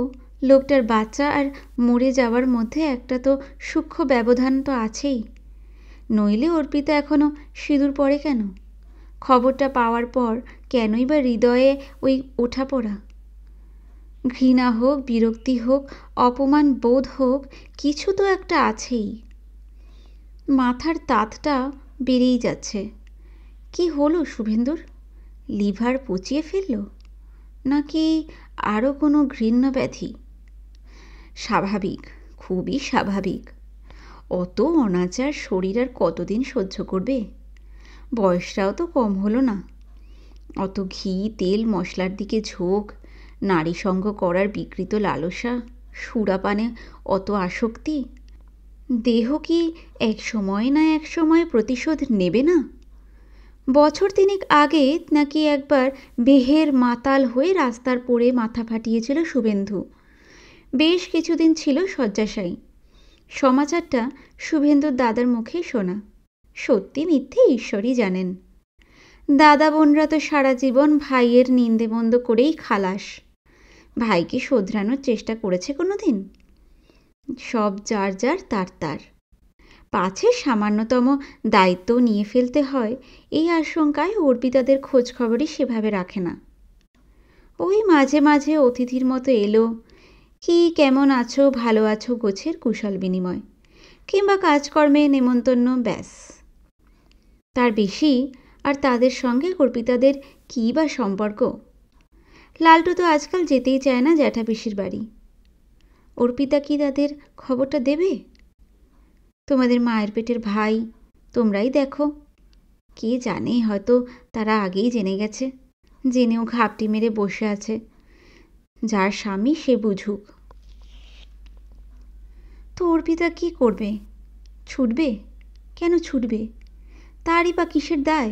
লোকটার বাচ্চা আর মরে যাওয়ার মধ্যে একটা তো সূক্ষ্ম ব্যবধান তো আছেই নইলে অর্পিতা এখনও সিঁদুর পড়ে কেন খবরটা পাওয়ার পর কেনই বা হৃদয়ে ওই ওঠাপড়া ঘৃণা হোক বিরক্তি হোক অপমান বোধ হোক কিছু তো একটা আছেই মাথার তাতটা বেড়েই যাচ্ছে কি হলো শুভেন্দুর লিভার পচিয়ে ফেলল নাকি আরও কোনো ঘৃণ্য ব্যাধি স্বাভাবিক খুবই স্বাভাবিক অত অনাচার শরীর আর কতদিন সহ্য করবে বয়সটাও তো কম হলো না অত ঘি তেল মশলার দিকে ঝোঁক নারী সঙ্গ করার বিকৃত লালসা সুরাপানে অত আসক্তি দেহ কি এক সময় না এক সময় প্রতিশোধ নেবে না বছর তিনেক আগে নাকি একবার বেহের মাতাল হয়ে রাস্তার পরে মাথা ফাটিয়েছিল শুভেন্দু বেশ কিছুদিন ছিল শয্যাশায়ী সমাচারটা শুভেন্দুর দাদার মুখে শোনা সত্যি মিথ্যে ঈশ্বরই জানেন দাদা বোনরা তো সারা জীবন ভাইয়ের নিন্দে বন্ধ করেই খালাস ভাইকে শোধরানোর চেষ্টা করেছে কোনো দিন সব যার যার তার তার পাছে সামান্যতম দায়িত্ব নিয়ে ফেলতে হয় এই আশঙ্কায় অর্পিতাদের খোঁজখবরই সেভাবে রাখে না ওই মাঝে মাঝে অতিথির মতো এলো কি কেমন আছো ভালো আছো গোছের কুশল বিনিময় কিংবা কাজকর্মে নেমন্তন্ন ব্যাস তার বেশি আর তাদের সঙ্গে অর্পিতাদের কী বা সম্পর্ক লালটু তো আজকাল যেতেই চায় না জ্যাঠা পিসির বাড়ি অর্পিতা কি তাদের খবরটা দেবে তোমাদের মায়ের পেটের ভাই তোমরাই দেখো কে জানে হয়তো তারা আগেই জেনে গেছে জেনেও ঘাপটি মেরে বসে আছে যার স্বামী সে বুঝুক তো অর্পিতা কি করবে ছুটবে কেন ছুটবে তারই বা কিসের দায়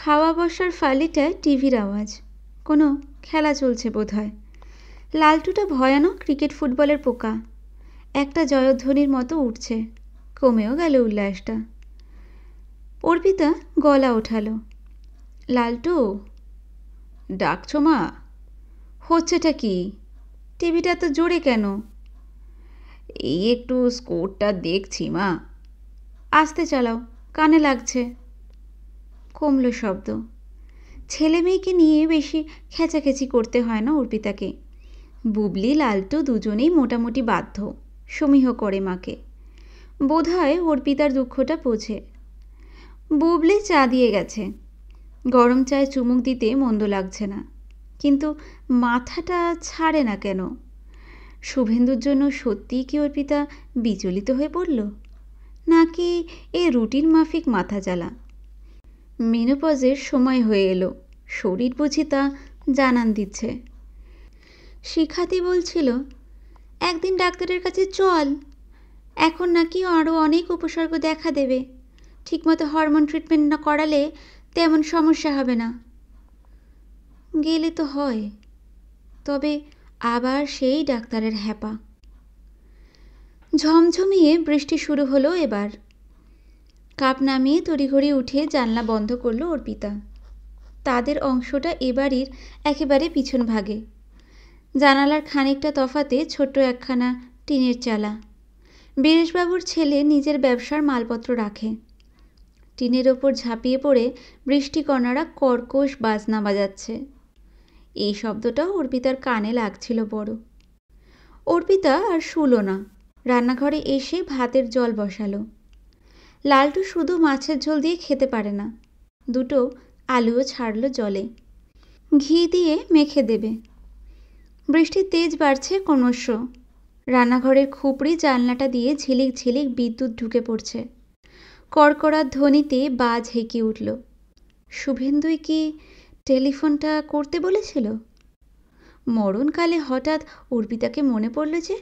খাওয়া বসার ফালিটায় টিভির আওয়াজ কোনো খেলা চলছে বোধ হয় লালটুটা ভয়ানক ক্রিকেট ফুটবলের পোকা একটা জয়ধ্বনির মতো উঠছে কমেও গেল উল্লাসটা অর্পিতা গলা ওঠালো লালটু ডাকছো মা হচ্ছেটা কি টিভিটা তো জোরে কেন এই একটু স্কোরটা দেখছি মা আসতে চালাও কানে লাগছে কমল শব্দ ছেলে মেয়েকে নিয়ে বেশি খেচাখেচি করতে হয় না অর্পিতাকে বুবলি লালটু দুজনেই মোটামুটি বাধ্য সমীহ করে মাকে বোধ হয় অর্পিতার দুঃখটা বোঝে বুবলি চা দিয়ে গেছে গরম চায়ে চুমুক দিতে মন্দ লাগছে না কিন্তু মাথাটা ছাড়ে না কেন শুভেন্দুর জন্য সত্যিই কি অর্পিতা বিচলিত হয়ে পড়ল নাকি এ রুটিন মাফিক মাথা জ্বালা মেনোপজের সময় হয়ে এলো শরীর বুঝি তা জানান দিচ্ছে শিখাতি বলছিল একদিন ডাক্তারের কাছে চল এখন নাকি আরও অনেক উপসর্গ দেখা দেবে ঠিকমতো হরমোন ট্রিটমেন্ট না করালে তেমন সমস্যা হবে না গেলে তো হয় তবে আবার সেই ডাক্তারের হ্যাপা ঝমঝমিয়ে বৃষ্টি শুরু হলো এবার কাপ নামিয়ে তড়িঘড়ি উঠে জানলা বন্ধ করলো অর্পিতা তাদের অংশটা এ বাড়ির একেবারে পিছন ভাগে জানালার খানিকটা তফাতে ছোট্ট একখানা টিনের চালা বীরেশবাবুর ছেলে নিজের ব্যবসার মালপত্র রাখে টিনের ওপর ঝাঁপিয়ে পড়ে বৃষ্টিকণারা কর্কশ বাজনা বাজাচ্ছে এই শব্দটাও অর্পিতার কানে লাগছিল বড় অর্পিতা আর শুলো না রান্নাঘরে এসে ভাতের জল বসালো লালটু শুধু মাছের ঝোল দিয়ে খেতে পারে না দুটো আলুও ছাড়লো জলে ঘি দিয়ে মেখে দেবে বৃষ্টির তেজ বাড়ছে ক্রমশ রান্নাঘরের খুপড়ি জানলাটা দিয়ে ঝিলিক ঝিলিক বিদ্যুৎ ঢুকে পড়ছে কড়কড়ার ধ্বনিতে বাজ হেঁকে উঠল শুভেন্দুই কি টেলিফোনটা করতে বলেছিল মরণকালে হঠাৎ অর্পিতাকে মনে পড়ল যে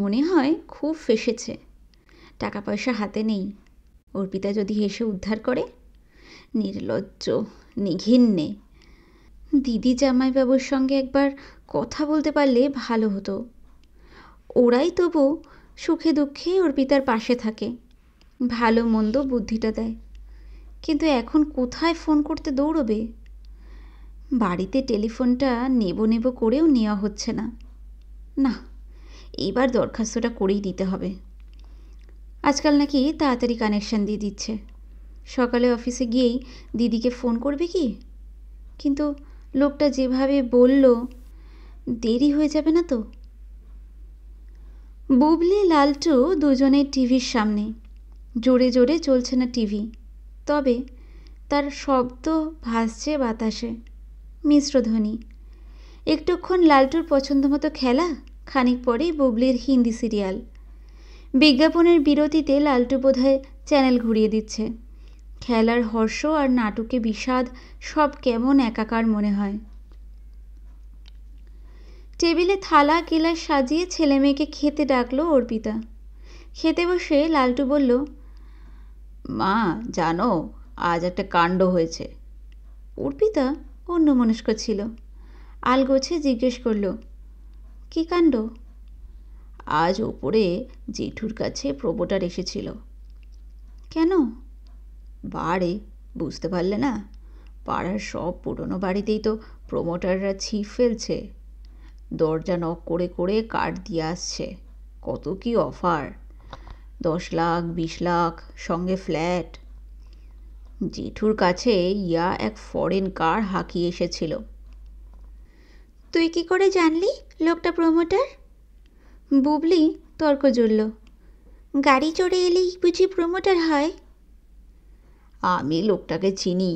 মনে হয় খুব ফেসেছে টাকা পয়সা হাতে নেই অর্পিতা যদি এসে উদ্ধার করে নির্লজ্জ নিঘিন্নে দিদি জামাইবাবুর সঙ্গে একবার কথা বলতে পারলে ভালো হতো ওরাই তবু সুখে দুঃখে অর্পিতার পাশে থাকে ভালো মন্দ বুদ্ধিটা দেয় কিন্তু এখন কোথায় ফোন করতে দৌড়বে বাড়িতে টেলিফোনটা নেব নেব করেও নেওয়া হচ্ছে না না এইবার দরখাস্তটা করেই দিতে হবে আজকাল নাকি তাড়াতাড়ি কানেকশান দিয়ে দিচ্ছে সকালে অফিসে গিয়েই দিদিকে ফোন করবে কি কিন্তু লোকটা যেভাবে বলল দেরি হয়ে যাবে না তো বুবলি লালটু দুজনের টিভির সামনে জোরে জোরে চলছে না টিভি তবে তার শব্দ ভাসছে বাতাসে মিশ্রধ্বনি একটুক্ষণ লালটুর পছন্দ মতো খেলা খানিক পরেই বুবলির হিন্দি সিরিয়াল বিজ্ঞাপনের বিরতিতে লালটু বোধহয় চ্যানেল ঘুরিয়ে দিচ্ছে খেলার হর্ষ আর নাটকে বিষাদ সব কেমন একাকার মনে হয় টেবিলে থালা গিলাস সাজিয়ে ছেলে মেয়েকে খেতে ডাকলো অর্পিতা খেতে বসে লালটু বলল মা জানো আজ একটা কাণ্ড হয়েছে অর্পিতা অন্যমনস্ক ছিল আলগোছে জিজ্ঞেস করলো কী কাণ্ড আজ ওপরে জেঠুর কাছে প্রবোটার এসেছিল কেন বাড়ে বুঝতে পারলে না পাড়ার সব পুরনো বাড়িতেই তো প্রমোটাররা ছিপ ফেলছে দরজা নক করে করে কার্ড দিয়ে আসছে কত কি অফার দশ লাখ বিশ লাখ সঙ্গে ফ্ল্যাট জেঠুর কাছে ইয়া এক ফরেন কার হাঁকিয়ে এসেছিল তুই কি করে জানলি লোকটা প্রমোটার বুবলি তর্ক জুড়ল গাড়ি চড়ে এলেই বুঝি প্রমোটার হয় আমি লোকটাকে চিনি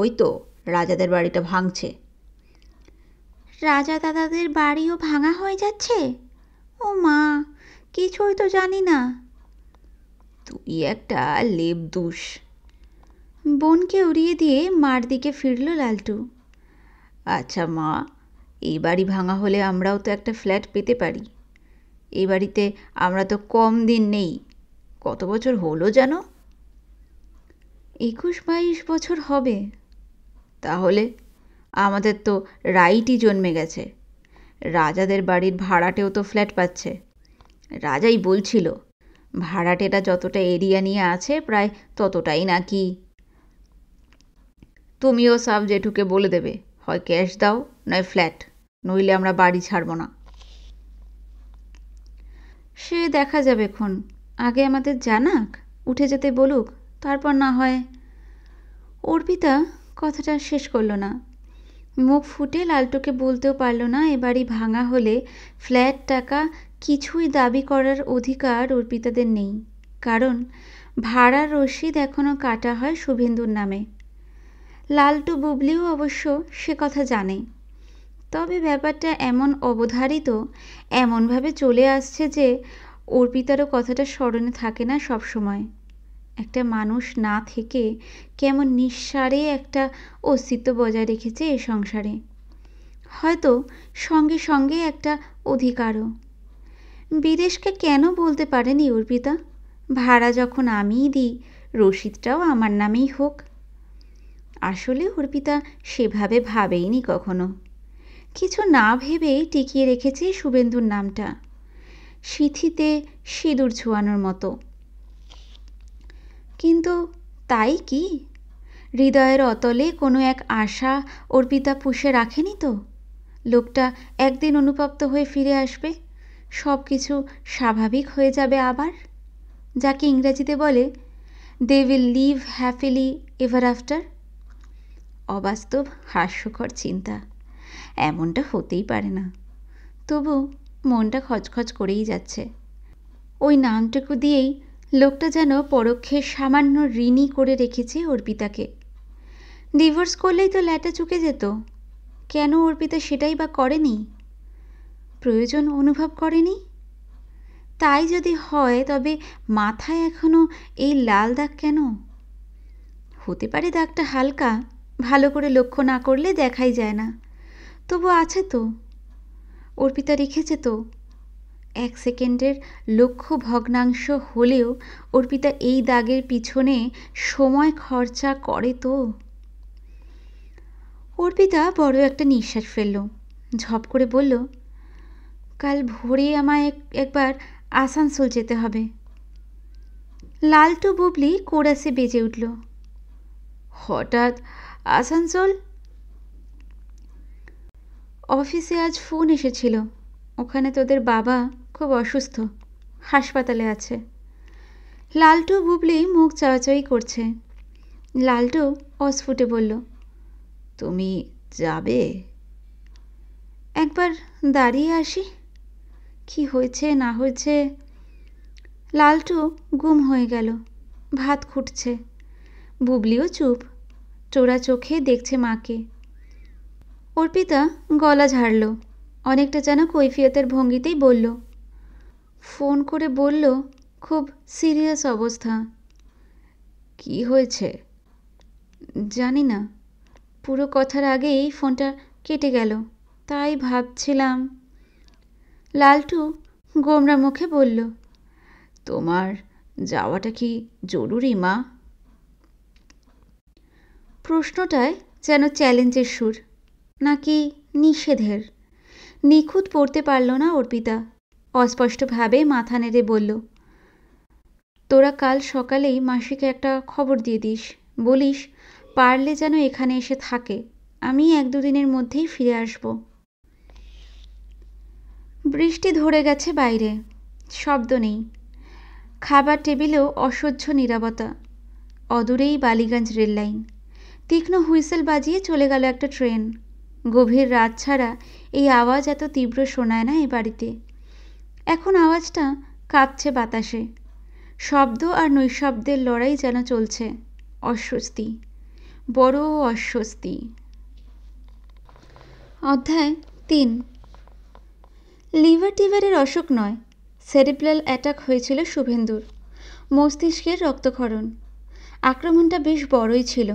ওই তো রাজাদের বাড়িটা ভাঙছে রাজা দাদাদের বাড়িও ভাঙা হয়ে যাচ্ছে ও মা কিছুই তো জানি না তুই একটা লেপ দুষ বোনকে উড়িয়ে দিয়ে মার দিকে ফিরল লালটু আচ্ছা মা এই বাড়ি ভাঙা হলে আমরাও তো একটা ফ্ল্যাট পেতে পারি এই বাড়িতে আমরা তো কম দিন নেই কত বছর হলো যেন একুশ বাইশ বছর হবে তাহলে আমাদের তো রাইটই জন্মে গেছে রাজাদের বাড়ির ভাড়াটেও তো ফ্ল্যাট পাচ্ছে রাজাই বলছিল ভাড়াটেটা যতটা এরিয়া নিয়ে আছে প্রায় ততটাই নাকি তুমিও সাব জেঠুকে বলে দেবে হয় ক্যাশ দাও নয় ফ্ল্যাট নইলে আমরা বাড়ি ছাড়ব না সে দেখা যাবে এখন আগে আমাদের জানাক উঠে যেতে বলুক তারপর না হয় অর্পিতা কথাটা শেষ করল না মুখ ফুটে লালটুকে বলতেও পারল না এ বাড়ি ভাঙা হলে ফ্ল্যাট টাকা কিছুই দাবি করার অধিকার অর্পিতাদের নেই কারণ ভাড়ার রসিদ এখনও কাটা হয় শুভেন্দুর নামে লালটু বুবলিও অবশ্য সে কথা জানে তবে ব্যাপারটা এমন অবধারিত এমনভাবে চলে আসছে যে অর্পিতারও কথাটা স্মরণে থাকে না সব সময়। একটা মানুষ না থেকে কেমন নিঃসারে একটা অস্তিত্ব বজায় রেখেছে এ সংসারে হয়তো সঙ্গে সঙ্গে একটা অধিকারও বিদেশকে কেন বলতে পারেনি অর্পিতা ভাড়া যখন আমিই দিই রশিদটাও আমার নামেই হোক আসলে অর্পিতা সেভাবে ভাবেইনি কখনো কিছু না ভেবেই টিকিয়ে রেখেছে শুভেন্দুর নামটা সিথিতে সিঁদুর ছোঁয়ানোর মতো কিন্তু তাই কি হৃদয়ের অতলে কোনো এক আশা অর্পিতা পুষে রাখেনি তো লোকটা একদিন অনুপ্রাপ্ত হয়ে ফিরে আসবে সব কিছু স্বাভাবিক হয়ে যাবে আবার যাকে ইংরেজিতে বলে they will live happily ever after অবাস্তব হাস্যকর চিন্তা এমনটা হতেই পারে না তবু মনটা খচখচ করেই যাচ্ছে ওই নামটুকু দিয়েই লোকটা যেন পরোক্ষে সামান্য ঋণী করে রেখেছে অর্পিতাকে ডিভোর্স করলেই তো ল্যাটা চুকে যেত কেন অর্পিতা সেটাই বা করেনি প্রয়োজন অনুভব করেনি তাই যদি হয় তবে মাথায় এখনও এই লাল দাগ কেন হতে পারে দাগটা হালকা ভালো করে লক্ষ্য না করলে দেখাই যায় না তবু আছে তো অর্পিতা রেখেছে তো এক সেকেন্ডের লক্ষ্য ভগ্নাংশ হলেও অর্পিতা এই দাগের পিছনে সময় খরচা করে তো অর্পিতা বড় একটা নিঃশ্বাস ফেলল ঝপ করে বলল কাল ভোরে আমায় একবার আসানসোল যেতে হবে লালটু বুবলি কোরাসে বেজে উঠল হঠাৎ আসানসোল অফিসে আজ ফোন এসেছিল ওখানে তোদের বাবা খুব অসুস্থ হাসপাতালে আছে লালটু বুবলি মুখ চাওয়াচাই করছে লালটু অস্ফুটে বলল তুমি যাবে একবার দাঁড়িয়ে আসি কি হয়েছে না হয়েছে লালটু গুম হয়ে গেল ভাত খুঁটছে বুবলিও চুপ চোরা চোখে দেখছে মাকে অর্পিতা গলা ঝাড়ল অনেকটা যেন কৈফিয়তের ভঙ্গিতেই বলল ফোন করে বলল খুব সিরিয়াস অবস্থা কি হয়েছে জানি না পুরো কথার আগেই ফোনটা কেটে গেল তাই ভাবছিলাম লালটু গোমরা মুখে বলল তোমার যাওয়াটা কি জরুরি মা প্রশ্নটায় যেন চ্যালেঞ্জের সুর নাকি নিষেধের নিখুঁত পড়তে পারল না অর্পিতা অস্পষ্টভাবে মাথা নেড়ে বলল তোরা কাল সকালেই মাসিকে একটা খবর দিয়ে দিস বলিস পারলে যেন এখানে এসে থাকে আমি এক দুদিনের মধ্যেই ফিরে আসব বৃষ্টি ধরে গেছে বাইরে শব্দ নেই খাবার টেবিলেও অসহ্য নিরাপত্তা অদূরেই বালিগঞ্জ রেললাইন তীক্ষ্ণ হুইসেল বাজিয়ে চলে গেল একটা ট্রেন গভীর রাত ছাড়া এই আওয়াজ এত তীব্র শোনায় না এ বাড়িতে এখন আওয়াজটা কাঁপছে বাতাসে শব্দ আর নৈশব্দের লড়াই যেন চলছে অস্বস্তি বড় অস্বস্তি অধ্যায় তিন লিভার টিভারের অসুখ নয় সেরিপ্লাল অ্যাটাক হয়েছিল শুভেন্দুর মস্তিষ্কের রক্তক্ষরণ আক্রমণটা বেশ বড়ই ছিল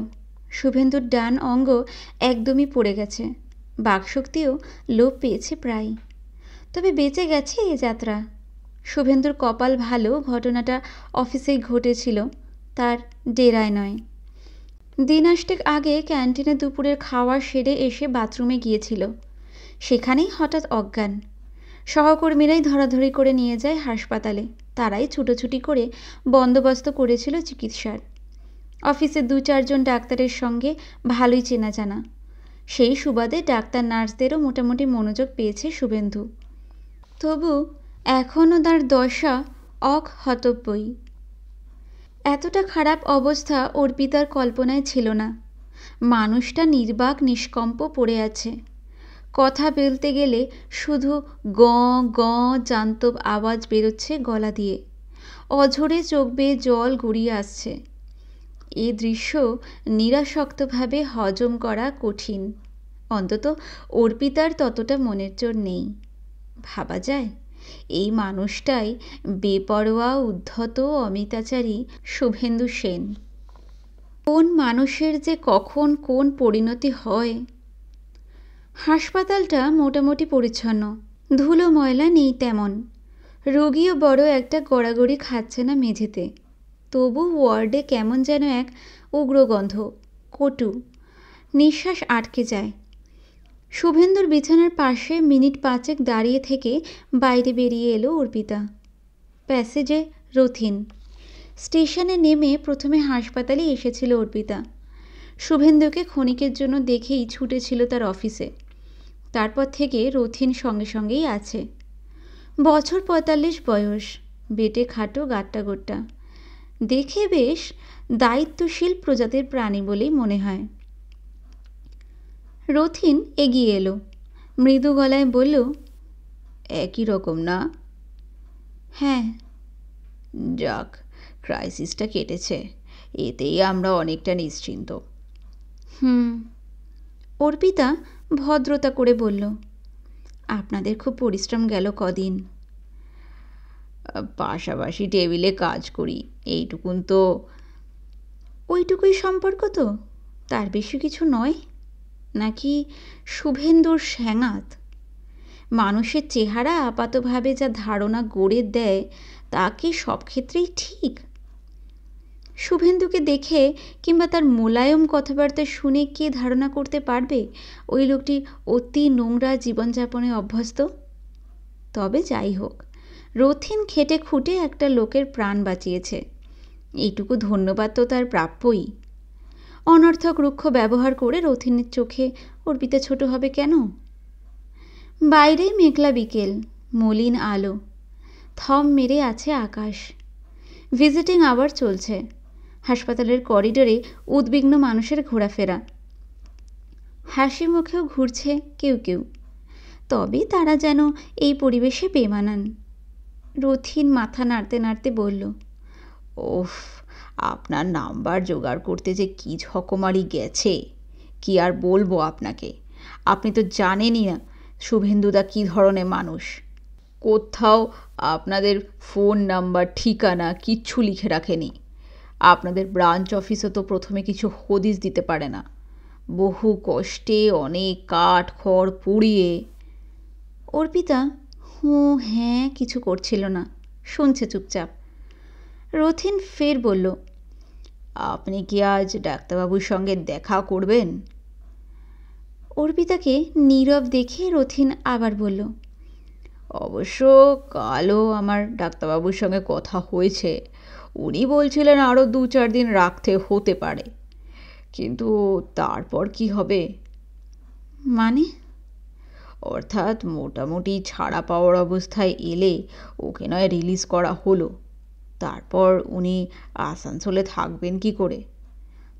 শুভেন্দুর ডান অঙ্গ একদমই পড়ে গেছে বাকশক্তিও লোপ পেয়েছে প্রায় তবে বেঁচে গেছে এ যাত্রা শুভেন্দুর কপাল ভালো ঘটনাটা অফিসেই ঘটেছিল তার ডেরায় নয় দিন আষ্টেক আগে ক্যান্টিনে দুপুরের খাওয়া সেরে এসে বাথরুমে গিয়েছিল সেখানেই হঠাৎ অজ্ঞান সহকর্মীরাই ধরাধরি করে নিয়ে যায় হাসপাতালে তারাই ছুটোছুটি করে বন্দোবস্ত করেছিল চিকিৎসার অফিসে দু চারজন ডাক্তারের সঙ্গে ভালোই চেনা জানা সেই সুবাদে ডাক্তার নার্সদেরও মোটামুটি মনোযোগ পেয়েছে শুভেন্দু তবু এখনও তার দশা অক হতব্যই এতটা খারাপ অবস্থা অর্পিতার কল্পনায় ছিল না মানুষটা নির্বাক নিষ্কম্প পড়ে আছে কথা বলতে গেলে শুধু গ গ জান্তব আওয়াজ বেরোচ্ছে গলা দিয়ে অঝরে চোখ বেয়ে জল গড়িয়ে আসছে এ দৃশ্য নিরাসক্তভাবে হজম করা কঠিন অন্তত অর্পিতার ততটা মনের জোর নেই ভাবা যায় এই মানুষটাই বেপরোয়া উদ্ধত অমিতাচারী শুভেন্দু সেন কোন মানুষের যে কখন কোন পরিণতি হয় হাসপাতালটা মোটামুটি পরিচ্ছন্ন ধুলো ময়লা নেই তেমন রোগীও বড় একটা গড়াগড়ি খাচ্ছে না মেঝেতে তবু ওয়ার্ডে কেমন যেন এক উগ্র গন্ধ কটু নিঃশ্বাস আটকে যায় শুভেন্দুর বিছানার পাশে মিনিট পাঁচেক দাঁড়িয়ে থেকে বাইরে বেরিয়ে এলো অর্পিতা প্যাসেজে রথিন স্টেশনে নেমে প্রথমে হাসপাতালে এসেছিল অর্পিতা শুভেন্দুকে ক্ষণিকের জন্য দেখেই ছুটেছিল তার অফিসে তারপর থেকে রথিন সঙ্গে সঙ্গেই আছে বছর পঁয়তাল্লিশ বয়স বেটে খাটো গাট্টা গোট্টা দেখে বেশ দায়িত্বশীল প্রজাতির প্রাণী বলেই মনে হয় রথিন এগিয়ে এলো মৃদু গলায় বলল একই রকম না হ্যাঁ যাক ক্রাইসিসটা কেটেছে এতেই আমরা অনেকটা নিশ্চিন্ত হুম অর্পিতা ভদ্রতা করে বলল আপনাদের খুব পরিশ্রম গেল কদিন পাশাপাশি টেবিলে কাজ করি এইটুকুন তো ওইটুকুই সম্পর্ক তো তার বেশি কিছু নয় নাকি শুভেন্দুর স্যাঙাত মানুষের চেহারা আপাতভাবে যা ধারণা গড়ে দেয় তাকে সব ক্ষেত্রেই ঠিক শুভেন্দুকে দেখে কিংবা তার মোলায়ম কথাবার্তা শুনে কে ধারণা করতে পারবে ওই লোকটি অতি নোংরা জীবনযাপনে অভ্যস্ত তবে যাই হোক রথিন খেটে খুঁটে একটা লোকের প্রাণ বাঁচিয়েছে এইটুকু ধন্যবাদ তো তার প্রাপ্যই অনর্থক রুক্ষ ব্যবহার করে রথিনের চোখে অর্পিতা ছোট হবে কেন বাইরে মেঘলা বিকেল মলিন আলো থম মেরে আছে আকাশ ভিজিটিং আবার চলছে হাসপাতালের করিডোরে উদ্বিগ্ন মানুষের ঘোরাফেরা হাসি মুখেও ঘুরছে কেউ কেউ তবে তারা যেন এই পরিবেশে বেমানান রথিন মাথা নাড়তে নাড়তে বলল ওফ আপনার নাম্বার জোগাড় করতে যে কী ঝকমারি গেছে কি আর বলবো আপনাকে আপনি তো জানেনই না শুভেন্দুদা কী ধরনের মানুষ কোথাও আপনাদের ফোন নাম্বার ঠিকানা কিচ্ছু লিখে রাখেনি আপনাদের ব্রাঞ্চ অফিসে তো প্রথমে কিছু হদিস দিতে পারে না বহু কষ্টে অনেক কাঠ খড় পুড়িয়ে অর্পিতা হুঁ হ্যাঁ কিছু করছিল না শুনছে চুপচাপ রথিন ফের বলল আপনি কি আজ ডাক্তারবাবুর সঙ্গে দেখা করবেন অর্পিতাকে নীরব দেখে রথিন আবার বলল অবশ্য কালও আমার ডাক্তারবাবুর সঙ্গে কথা হয়েছে উনি বলছিলেন আরও দু চার দিন রাখতে হতে পারে কিন্তু তারপর কি হবে মানে অর্থাৎ মোটামুটি ছাড়া পাওয়ার অবস্থায় এলে ওকে নয় রিলিজ করা হলো তারপর উনি আসানসোলে থাকবেন কি করে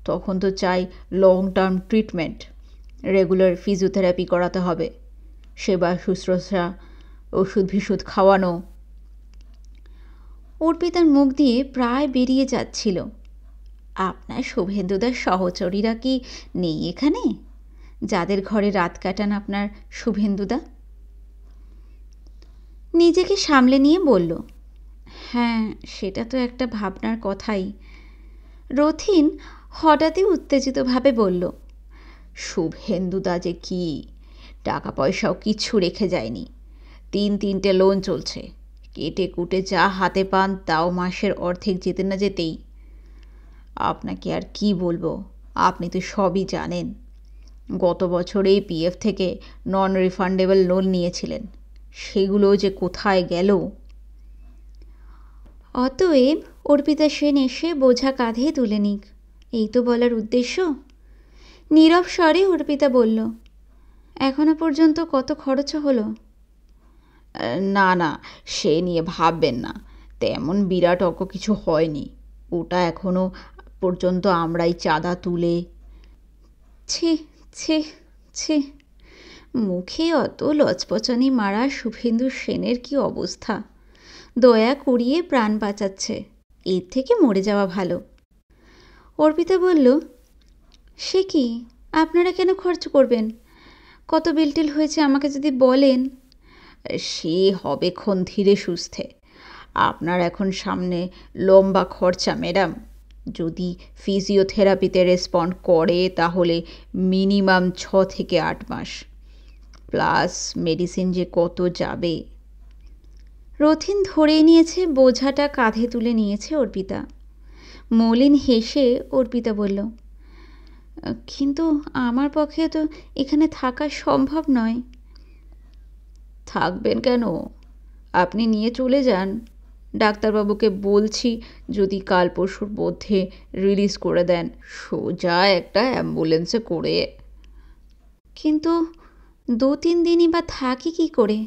তখন তো চাই long term treatment regular physiotherapy করাতে হবে সেবা শুশ্রূষা ওষুধ ভিষুধ খাওয়ানো অর্পিতার মুখ দিয়ে প্রায় বেরিয়ে যাচ্ছিল আপনার শুভেন্দুদার সহচরীরা কি নেই এখানে যাদের ঘরে রাত কাটান আপনার শুভেন্দুদা নিজেকে সামলে নিয়ে বলল হ্যাঁ সেটা তো একটা ভাবনার কথাই রথিন হঠাৎই উত্তেজিতভাবে বলল শুভেন্দুদা যে কি টাকা পয়সাও কিচ্ছু রেখে যায়নি তিন তিনটে লোন চলছে কেটে কুটে যা হাতে পান তাও মাসের অর্ধেক যেতে না যেতেই আপনাকে আর কি বলবো আপনি তো সবই জানেন গত বছরেই পিএফ থেকে নন রিফান্ডেবল লোন নিয়েছিলেন সেগুলো যে কোথায় গেল অতএব অর্পিতা সেন এসে বোঝা কাঁধে তুলে নিক এই তো বলার উদ্দেশ্য নীরব স্বরে অর্পিতা বলল এখনো পর্যন্ত কত খরচ হলো না না সে নিয়ে ভাববেন না তেমন বিরাট অক কিছু হয়নি ওটা এখনো পর্যন্ত আমরাই চাঁদা তুলে ছি ছি ছি মুখে অত লচপচনি মারা শুভেন্দু সেনের কি অবস্থা দয়া কুড়িয়ে প্রাণ বাঁচাচ্ছে এর থেকে মরে যাওয়া ভালো অর্পিতা বলল সে কি আপনারা কেন খরচ করবেন কত বিলটিল হয়েছে আমাকে যদি বলেন সে হবে ক্ষণ ধীরে সুস্থে আপনার এখন সামনে লম্বা খরচা ম্যাডাম যদি ফিজিওথেরাপিতে রেসপন্ড করে তাহলে মিনিমাম ছ থেকে আট মাস প্লাস মেডিসিন যে কত যাবে রথিন ধরে নিয়েছে বোঝাটা কাঁধে তুলে নিয়েছে অর্পিতা মলিন হেসে অর্পিতা বলল কিন্তু আমার পক্ষে তো এখানে থাকা সম্ভব নয় থাকবেন কেন আপনি নিয়ে চলে যান ডাক্তারবাবুকে বলছি যদি কাল পরশুর মধ্যে রিলিজ করে দেন সোজা একটা অ্যাম্বুলেন্সে করে কিন্তু দু তিন দিনই বা থাকি কি করে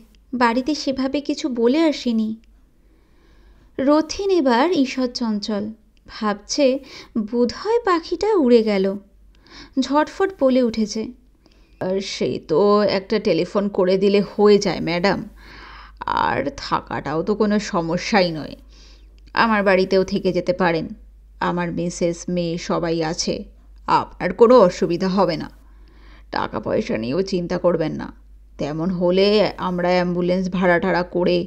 বাড়িতে সেভাবে কিছু বলে আসিনি রথিন এবার ঈশ্বর চঞ্চল ভাবছে বোধহয় পাখিটা উড়ে গেল ঝটফট বলে উঠেছে আর সেই তো একটা টেলিফোন করে দিলে হয়ে যায় ম্যাডাম আর থাকাটাও তো কোনো সমস্যাই নয় আমার বাড়িতেও থেকে যেতে পারেন আমার মিসেস মেয়ে সবাই আছে আপনার কোনো অসুবিধা হবে না টাকা পয়সা নিয়েও চিন্তা করবেন না তেমন হলে আমরা অ্যাম্বুলেন্স ভাড়া টাড়া করে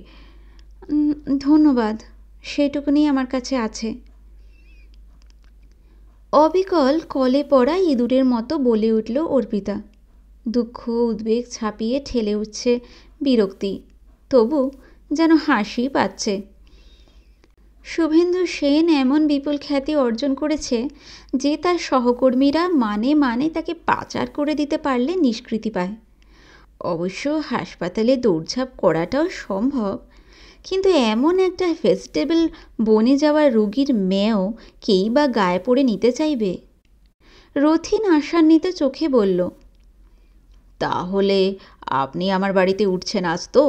ধন্যবাদ সেটুকুনি আমার কাছে আছে অবিকল কলে পড়া ইঁদুরের মতো বলে উঠল অর্পিতা দুঃখ উদ্বেগ ছাপিয়ে ঠেলে উঠছে বিরক্তি তবু যেন হাসি পাচ্ছে শুভেন্দু সেন এমন বিপুল খ্যাতি অর্জন করেছে যে তার সহকর্মীরা মানে মানে তাকে পাচার করে দিতে পারলে নিষ্কৃতি পায় অবশ্য হাসপাতালে দৌড়ঝাঁপ করাটাও সম্ভব কিন্তু এমন একটা ভেজিটেবল বনে যাওয়া রোগীর মেয়েও কেই বা গায়ে পড়ে নিতে চাইবে রথিন আশান্বিত চোখে বলল তাহলে আপনি আমার বাড়িতে উঠছেন আজ তো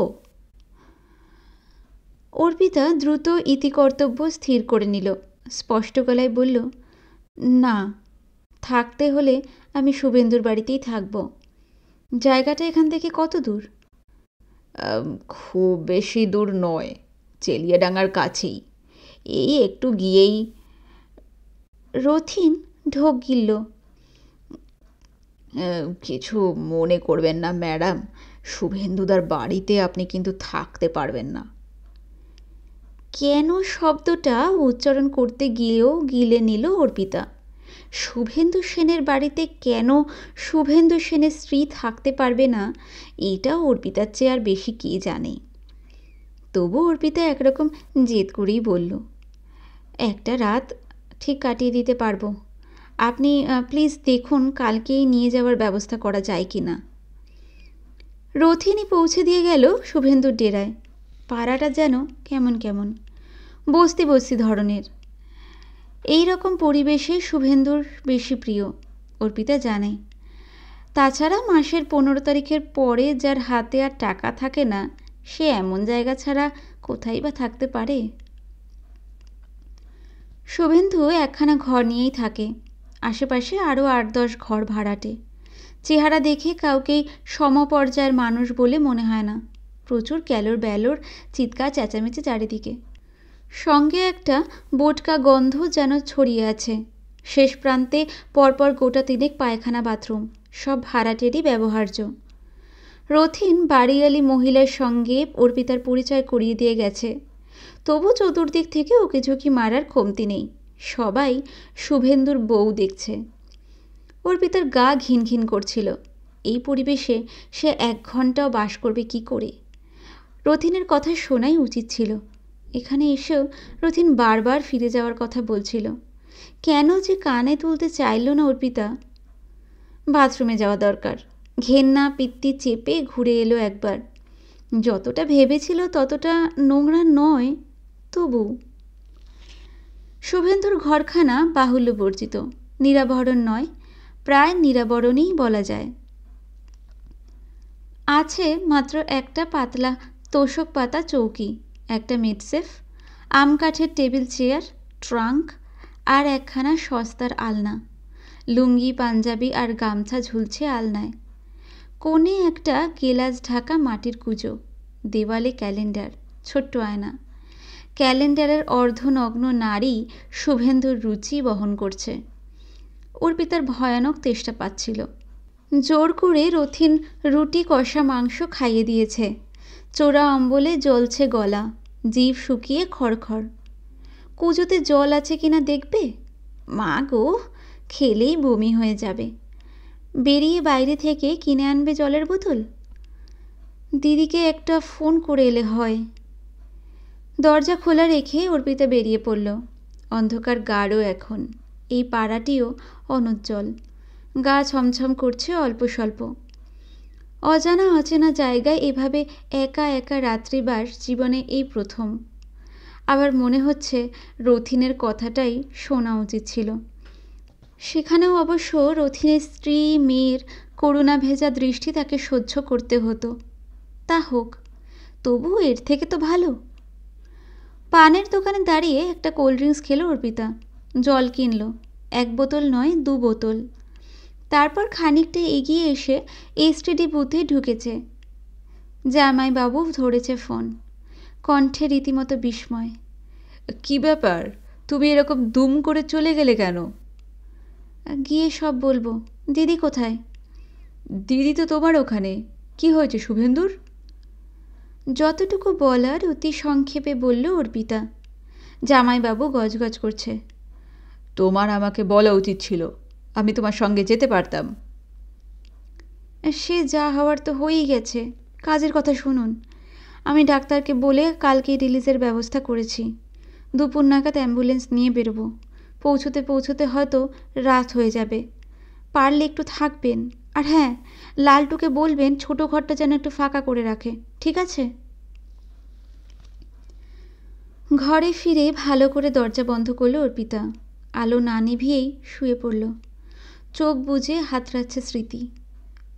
অর্পিতা দ্রুত ইতিকর্তব্য স্থির করে নিল স্পষ্ট গলায় বলল না থাকতে হলে আমি শুভেন্দুর বাড়িতেই থাকব জায়গাটা এখান থেকে কত দূর খুব বেশি দূর নয় চেলিয়াডাঙ্গার কাছেই এই একটু গিয়েই রথিন ঢোক গিলল কিছু মনে করবেন না ম্যাডাম শুভেন্দুদার বাড়িতে আপনি কিন্তু থাকতে পারবেন না কেন শব্দটা উচ্চারণ করতে গিয়েও গিলে নিল অর্পিতা শুভেন্দু সেনের বাড়িতে কেন শুভেন্দু সেনের স্ত্রী থাকতে পারবে না এটা অর্পিতার চেয়ে আর বেশি কে জানে তবু অর্পিতা একরকম জেদ করেই বলল একটা রাত ঠিক কাটিয়ে দিতে পারবো আপনি প্লিজ দেখুন কালকেই নিয়ে যাওয়ার ব্যবস্থা করা যায় কি না রথিনী পৌঁছে দিয়ে গেল শুভেন্দুর ডেরায় পাড়াটা যেন কেমন কেমন বস্তি বস্তি ধরনের এই রকম পরিবেশে শুভেন্দুর বেশি প্রিয় অর্পিতা জানে তাছাড়া মাসের পনেরো তারিখের পরে যার হাতে আর টাকা থাকে না সে এমন জায়গা ছাড়া কোথায় বা থাকতে পারে শুভেন্দু একখানা ঘর নিয়েই থাকে আশেপাশে আরও আট দশ ঘর ভাড়াটে চেহারা দেখে কাউকেই সমপর্যায়ের মানুষ বলে মনে হয় না প্রচুর ক্যালোর ব্যালোর চিৎকার চেঁচামেচি চারিদিকে সঙ্গে একটা বোটকা গন্ধ যেন ছড়িয়ে আছে শেষ প্রান্তে পরপর গোটা তিনেক পায়খানা বাথরুম সব ভাড়াটেরই ব্যবহার্য রথিন বাড়িয়ালি মহিলার সঙ্গে অর্পিতার পরিচয় করিয়ে দিয়ে গেছে তবু চতুর্দিক থেকে ওকে ঝুঁকি মারার কমতি নেই সবাই শুভেন্দুর বউ দেখছে অর্পিতার গা ঘিন ঘিন করছিল এই পরিবেশে সে এক ঘন্টাও বাস করবে কি করে রথিনের কথা শোনাই উচিত ছিল এখানে এসেও রথিন বারবার ফিরে যাওয়ার কথা বলছিল কেন যে কানে তুলতে চাইল না অর্পিতা বাথরুমে যাওয়া দরকার ঘেন্না পিত্তি চেপে ঘুরে এলো একবার যতটা ভেবেছিল ততটা নোংরা নয় তবু শুভেন্দুর ঘরখানা বাহুল্য বর্জিত নিরাবরণ নয় প্রায় নিরাবরণই বলা যায় আছে মাত্র একটা পাতলা তোষক পাতা চৌকি একটা মেডসেফ আম কাঠের টেবিল চেয়ার ট্রাঙ্ক আর একখানা সস্তার আলনা লুঙ্গি পাঞ্জাবি আর গামছা ঝুলছে আলনায় কোণে একটা গেলাস ঢাকা মাটির কুজো দেওয়ালে ক্যালেন্ডার ছোট্ট আয়না ক্যালেন্ডারের অর্ধনগ্ন নারী শুভেন্দুর রুচি বহন করছে অর্পিতার ভয়ানক তেষ্টা পাচ্ছিল জোর করে রথিন রুটি কষা মাংস খাইয়ে দিয়েছে চোরা অম্বলে জ্বলছে গলা জিভ শুকিয়ে খড়খড় কুজোতে জল আছে কিনা দেখবে মা গো খেলেই বমি হয়ে যাবে বেরিয়ে বাইরে থেকে কিনে আনবে জলের বোতল দিদিকে একটা ফোন করে এলে হয় দরজা খোলা রেখে অর্পিতা বেরিয়ে পড়ল অন্ধকার গাঢ় এখন এই পাড়াটিও অনুজ্জ্বল গা ছমছম করছে অল্প স্বল্প অজানা অচেনা জায়গায় এভাবে একা একা রাত্রিবাস জীবনে এই প্রথম আবার মনে হচ্ছে রথিনের কথাটাই শোনা উচিত ছিল সেখানেও অবশ্য রথিনের স্ত্রী মেয়ের করুণা ভেজা দৃষ্টি তাকে সহ্য করতে হতো তা হোক তবু এর থেকে তো ভালো পানের দোকানে দাঁড়িয়ে একটা কোল্ড ড্রিঙ্কস খেলো অর্পিতা জল কিনল এক বোতল নয় দু বোতল তারপর খানিকটা এগিয়ে এসে এসটিডি বুথে ঢুকেছে জামাইবাবু ধরেছে ফোন কণ্ঠে রীতিমতো বিস্ময় কি ব্যাপার তুমি এরকম দুম করে চলে গেলে কেন গিয়ে সব বলবো দিদি কোথায় দিদি তো তোমার ওখানে কি হয়েছে শুভেন্দুর যতটুকু বলার অতি সংক্ষেপে বলল অর্পিতা জামাইবাবু গজগজ করছে তোমার আমাকে বলা উচিত ছিল আমি তোমার সঙ্গে যেতে পারতাম সে যা হওয়ার তো হয়েই গেছে কাজের কথা শুনুন আমি ডাক্তারকে বলে কালকেই রিলিজের ব্যবস্থা করেছি দুপুর নাগাদ অ্যাম্বুলেন্স নিয়ে বেরোবো পৌঁছতে পৌঁছতে হয়তো রাত হয়ে যাবে পারলে একটু থাকবেন আর হ্যাঁ লালটুকে বলবেন ছোট ঘরটা যেন একটু ফাঁকা করে রাখে ঠিক আছে ঘরে ফিরে ভালো করে দরজা বন্ধ করলো অর্পিতা আলো না নিভিয়েই শুয়ে পড়ল চোখ বুঝে হাতড়াচ্ছে স্মৃতি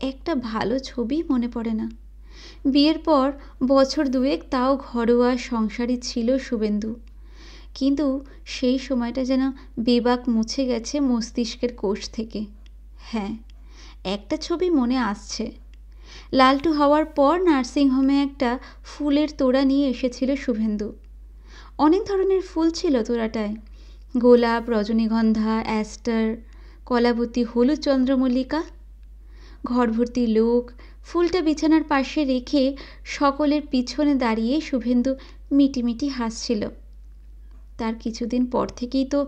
একটা ভালো ছবি মনে পড়ে না বিয়ের পর বছর দুয়েক তাও ঘরোয়া সংসারী ছিল শুভেন্দু কিন্তু সেই সময়টা যেন বেবাক মুছে গেছে মস্তিষ্কের কোষ থেকে হ্যাঁ একটা ছবি মনে আসছে লালটু হওয়ার পর নার্সিংহোমে একটা ফুলের তোড়া নিয়ে এসেছিল শুভেন্দু অনেক ধরনের ফুল ছিল তোড়াটায় গোলাপ রজনীগন্ধা অ্যাস্টার কলাবতী হলুদ চন্দ্রমল্লিকা ঘর ভর্তি লোক ফুলটা বিছানার পাশে রেখে সকলের পিছনে দাঁড়িয়ে শুভেন্দু মিটিমিটি হাসছিল তার কিছুদিন পর থেকেই তো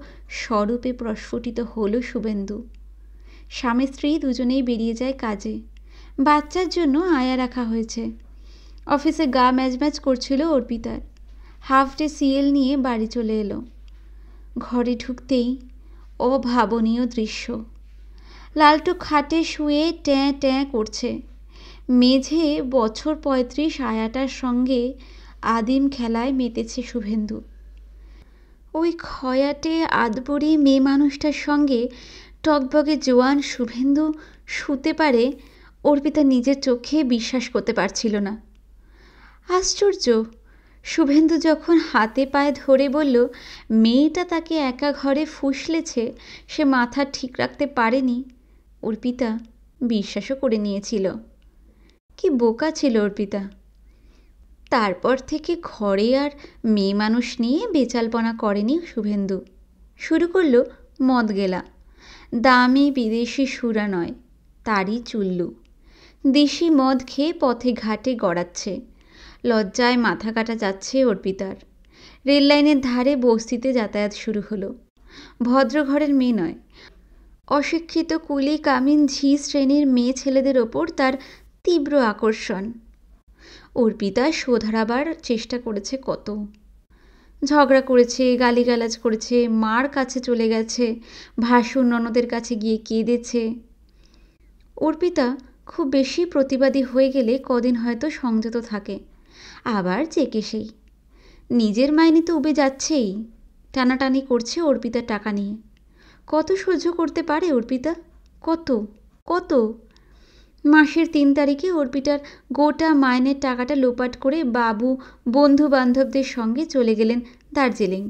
স্বরূপে প্রস্ফুটিত হল শুভেন্দু স্বামী স্ত্রী দুজনেই বেরিয়ে যায় কাজে বাচ্চার জন্য আয়া রাখা হয়েছে অফিসে গা ম্যাচ ম্যাচ করছিল অর্পিতার হাফ ডে সিএল নিয়ে বাড়ি চলে এলো ঘরে ঢুকতেই অভাবনীয় দৃশ্য লালটু খাটে শুয়ে ট্যাঁ ট্যাঁ করছে মেঝে বছর পঁয়ত্রিশ আয়াটার সঙ্গে আদিম খেলায় মেতেছে শুভেন্দু ওই খয়াটে আদবরি মেয়ে মানুষটার সঙ্গে টকবগে জোয়ান শুভেন্দু শুতে পারে অর্পিতা নিজের চোখে বিশ্বাস করতে পারছিল না আশ্চর্য শুভেন্দু যখন হাতে পায়ে ধরে বলল মেয়েটা তাকে একা ঘরে ফুসলেছে সে মাথা ঠিক রাখতে পারেনি অর্পিতা বিশ্বাসও করে নিয়েছিল কি বোকা ছিল অর্পিতা তারপর থেকে ঘরে আর মেয়ে মানুষ নিয়ে বেচালপনা করেনি শুভেন্দু শুরু করলো মদ গেলা দামি বিদেশি সুরা নয় তারই চুল্লু দেশি মদ খেয়ে পথে ঘাটে গড়াচ্ছে লজ্জায় মাথা কাটা যাচ্ছে অর্পিতার রেললাইনের ধারে বস্তিতে যাতায়াত শুরু হলো ভদ্রঘরের মেয়ে নয় অশিক্ষিত কুলি কামিন ঝি শ্রেণীর মেয়ে ছেলেদের ওপর তার তীব্র আকর্ষণ অর্পিতা শোধরাবার চেষ্টা করেছে কত ঝগড়া করেছে গালিগালাজ করেছে মার কাছে চলে গেছে ভাসু ননদের কাছে গিয়ে কেঁদেছে অর্পিতা খুব বেশি প্রতিবাদী হয়ে গেলে কদিন হয়তো সংযত থাকে আবার চেকে সেই নিজের মাইনে তো উবে যাচ্ছেই টানাটানি করছে অর্পিতার টাকা নিয়ে কত সহ্য করতে পারে অর্পিতা কত কত মাসের তিন তারিখে অর্পিতার গোটা মাইনের টাকাটা লোপাট করে বাবু বন্ধু বান্ধবদের সঙ্গে চলে গেলেন দার্জিলিং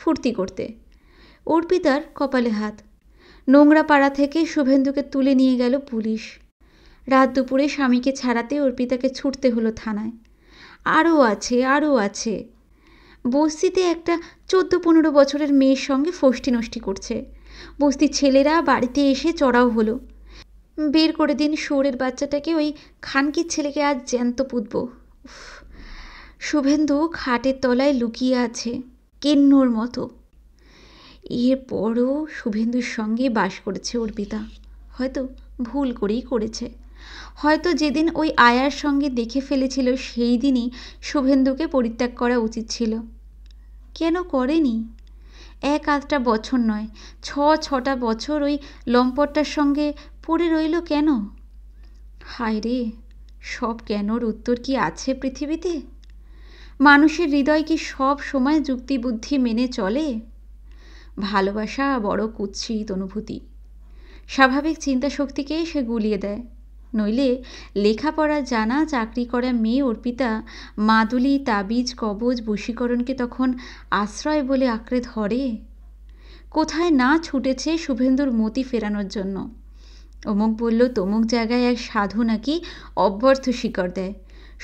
ফুর্তি করতে অর্পিতার কপালে হাত নোংরা পাড়া থেকে শুভেন্দুকে তুলে নিয়ে গেল পুলিশ রাত দুপুরে স্বামীকে ছাড়াতে অর্পিতাকে ছুটতে হলো থানায় আরও আছে আরও আছে বস্তিতে একটা চোদ্দো পনেরো বছরের মেয়ের সঙ্গে ফষ্টি নষ্টি করছে বস্তির ছেলেরা বাড়িতে এসে চড়াও হলো বের করে দিন শোরের বাচ্চাটাকে ওই খানকির ছেলেকে আজ জ্যান্ত পুঁতব শুভেন্দু খাটের তলায় লুকিয়ে আছে কেন্নর মতো এরপরও শুভেন্দুর সঙ্গে বাস করেছে অর্পিতা হয়তো ভুল করেই করেছে হয়তো যেদিন ওই আয়ার সঙ্গে দেখে ফেলেছিল সেই দিনই শুভেন্দুকে পরিত্যাগ করা উচিত ছিল কেন করেনি এক আধটা বছর নয় ছ ছটা বছর ওই লম্পটটার সঙ্গে পড়ে রইল কেন হায় রে সব কেনর উত্তর কি আছে পৃথিবীতে মানুষের হৃদয় কি সব সময় যুক্তিবুদ্ধি মেনে চলে ভালোবাসা বড় কুৎসিত অনুভূতি স্বাভাবিক চিন্তাশক্তিকেই সে গুলিয়ে দেয় নইলে লেখাপড়া জানা চাকরি করা মেয়ে অর্পিতা মাদুলি তাবিজ কবজ বশীকরণকে তখন আশ্রয় বলে আঁকড়ে ধরে কোথায় না ছুটেছে শুভেন্দুর মতি ফেরানোর জন্য অমুক বলল তমুক জায়গায় এক সাধু নাকি অব্যর্থ শিকড় দেয়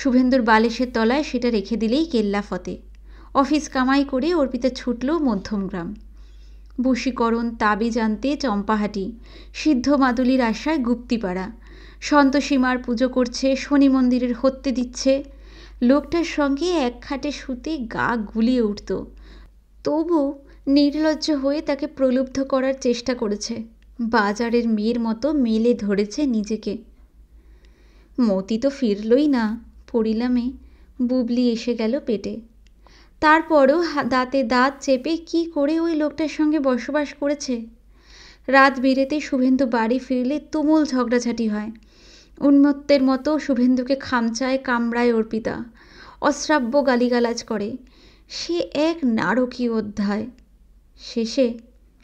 শুভেন্দুর বালিশের তলায় সেটা রেখে দিলেই কেল্লা ফতে অফিস কামাই করে অর্পিতা ছুটল মধ্যমগ্রাম বশীকরণ তাবি জানতে চম্পাহাটি সিদ্ধ মাদুলির আশায় গুপ্তিপাড়া সন্তোষীমার পুজো করছে শনি মন্দিরের হত্যে দিচ্ছে লোকটার সঙ্গে এক খাটে শুতে গা গুলিয়ে উঠত তবু নির্লজ্জ হয়ে তাকে প্রলুব্ধ করার চেষ্টা করেছে বাজারের মেয়ের মতো মেলে ধরেছে নিজেকে মতি তো ফিরলই না পড়িলামে বুবলি এসে গেল পেটে তারপরও দাঁতে দাঁত চেপে কি করে ওই লোকটার সঙ্গে বসবাস করেছে রাত বেরেতে শুভেন্দু বাড়ি ফিরলে তুমুল ঝগড়াঝাটি হয় উন্মত্তের মতো শুভেন্দুকে খামচায় কামড়ায় অর্পিতা অশ্রাব্য গালিগালাজ করে সে এক নারকীয় অধ্যায় শেষে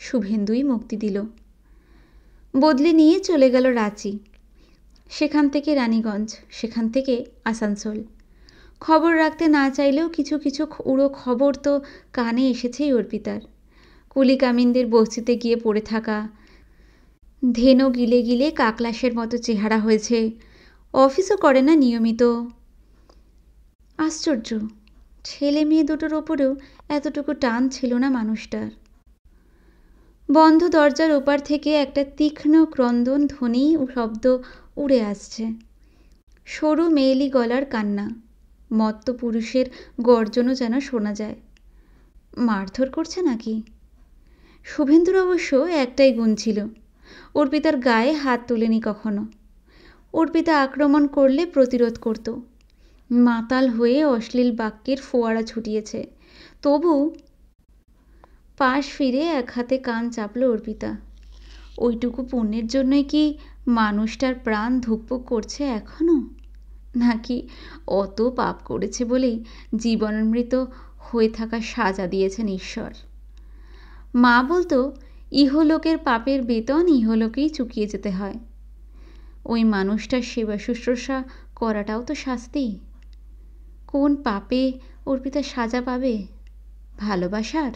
শুভেন্দুই মুক্তি দিল বদলি নিয়ে চলে গেল রাঁচি সেখান থেকে রানীগঞ্জ সেখান থেকে আসানসোল খবর রাখতে না চাইলেও কিছু কিছু উড়ো খবর তো কানে এসেছেই অর্পিতার কুলিকামিনদের বস্তিতে গিয়ে পড়ে থাকা ধেনো গিলে গিলে কাকলাসের মতো চেহারা হয়েছে অফিসও করে না নিয়মিত আশ্চর্য ছেলে মেয়ে দুটোর ওপরেও এতটুকু টান ছিল না মানুষটার বন্ধ দরজার ওপার থেকে একটা তীক্ষ্ণ ক্রন্দন ধ্বনি শব্দ উড়ে আসছে সরু মেয়েলি গলার কান্না মত্ত পুরুষের গর্জনও যেন শোনা যায় মারধর করছে নাকি শুভেন্দুর অবশ্য একটাই গুণ ছিল অর্পিতার গায়ে হাত তোলেনি কখনো অর্পিতা আক্রমণ করলে প্রতিরোধ করত মাতাল হয়ে অশ্লীল বাক্যের ফোয়ারা ছুটিয়েছে তবু পাশ ফিরে এক হাতে কান চাপল অর্পিতা ওইটুকু পুণ্যের জন্যই কি মানুষটার প্রাণ ধুকপুক করছে এখনও নাকি অত পাপ করেছে বলেই জীবনমৃত হয়ে থাকা সাজা দিয়েছেন ঈশ্বর মা বলতো ইহলোকের পাপের বেতন ইহলোকেই চুকিয়ে যেতে হয় ওই মানুষটার সেবা শুশ্রূষা করাটাও তো শাস্তি কোন পাপে অর্পিতা সাজা পাবে ভালোবাসার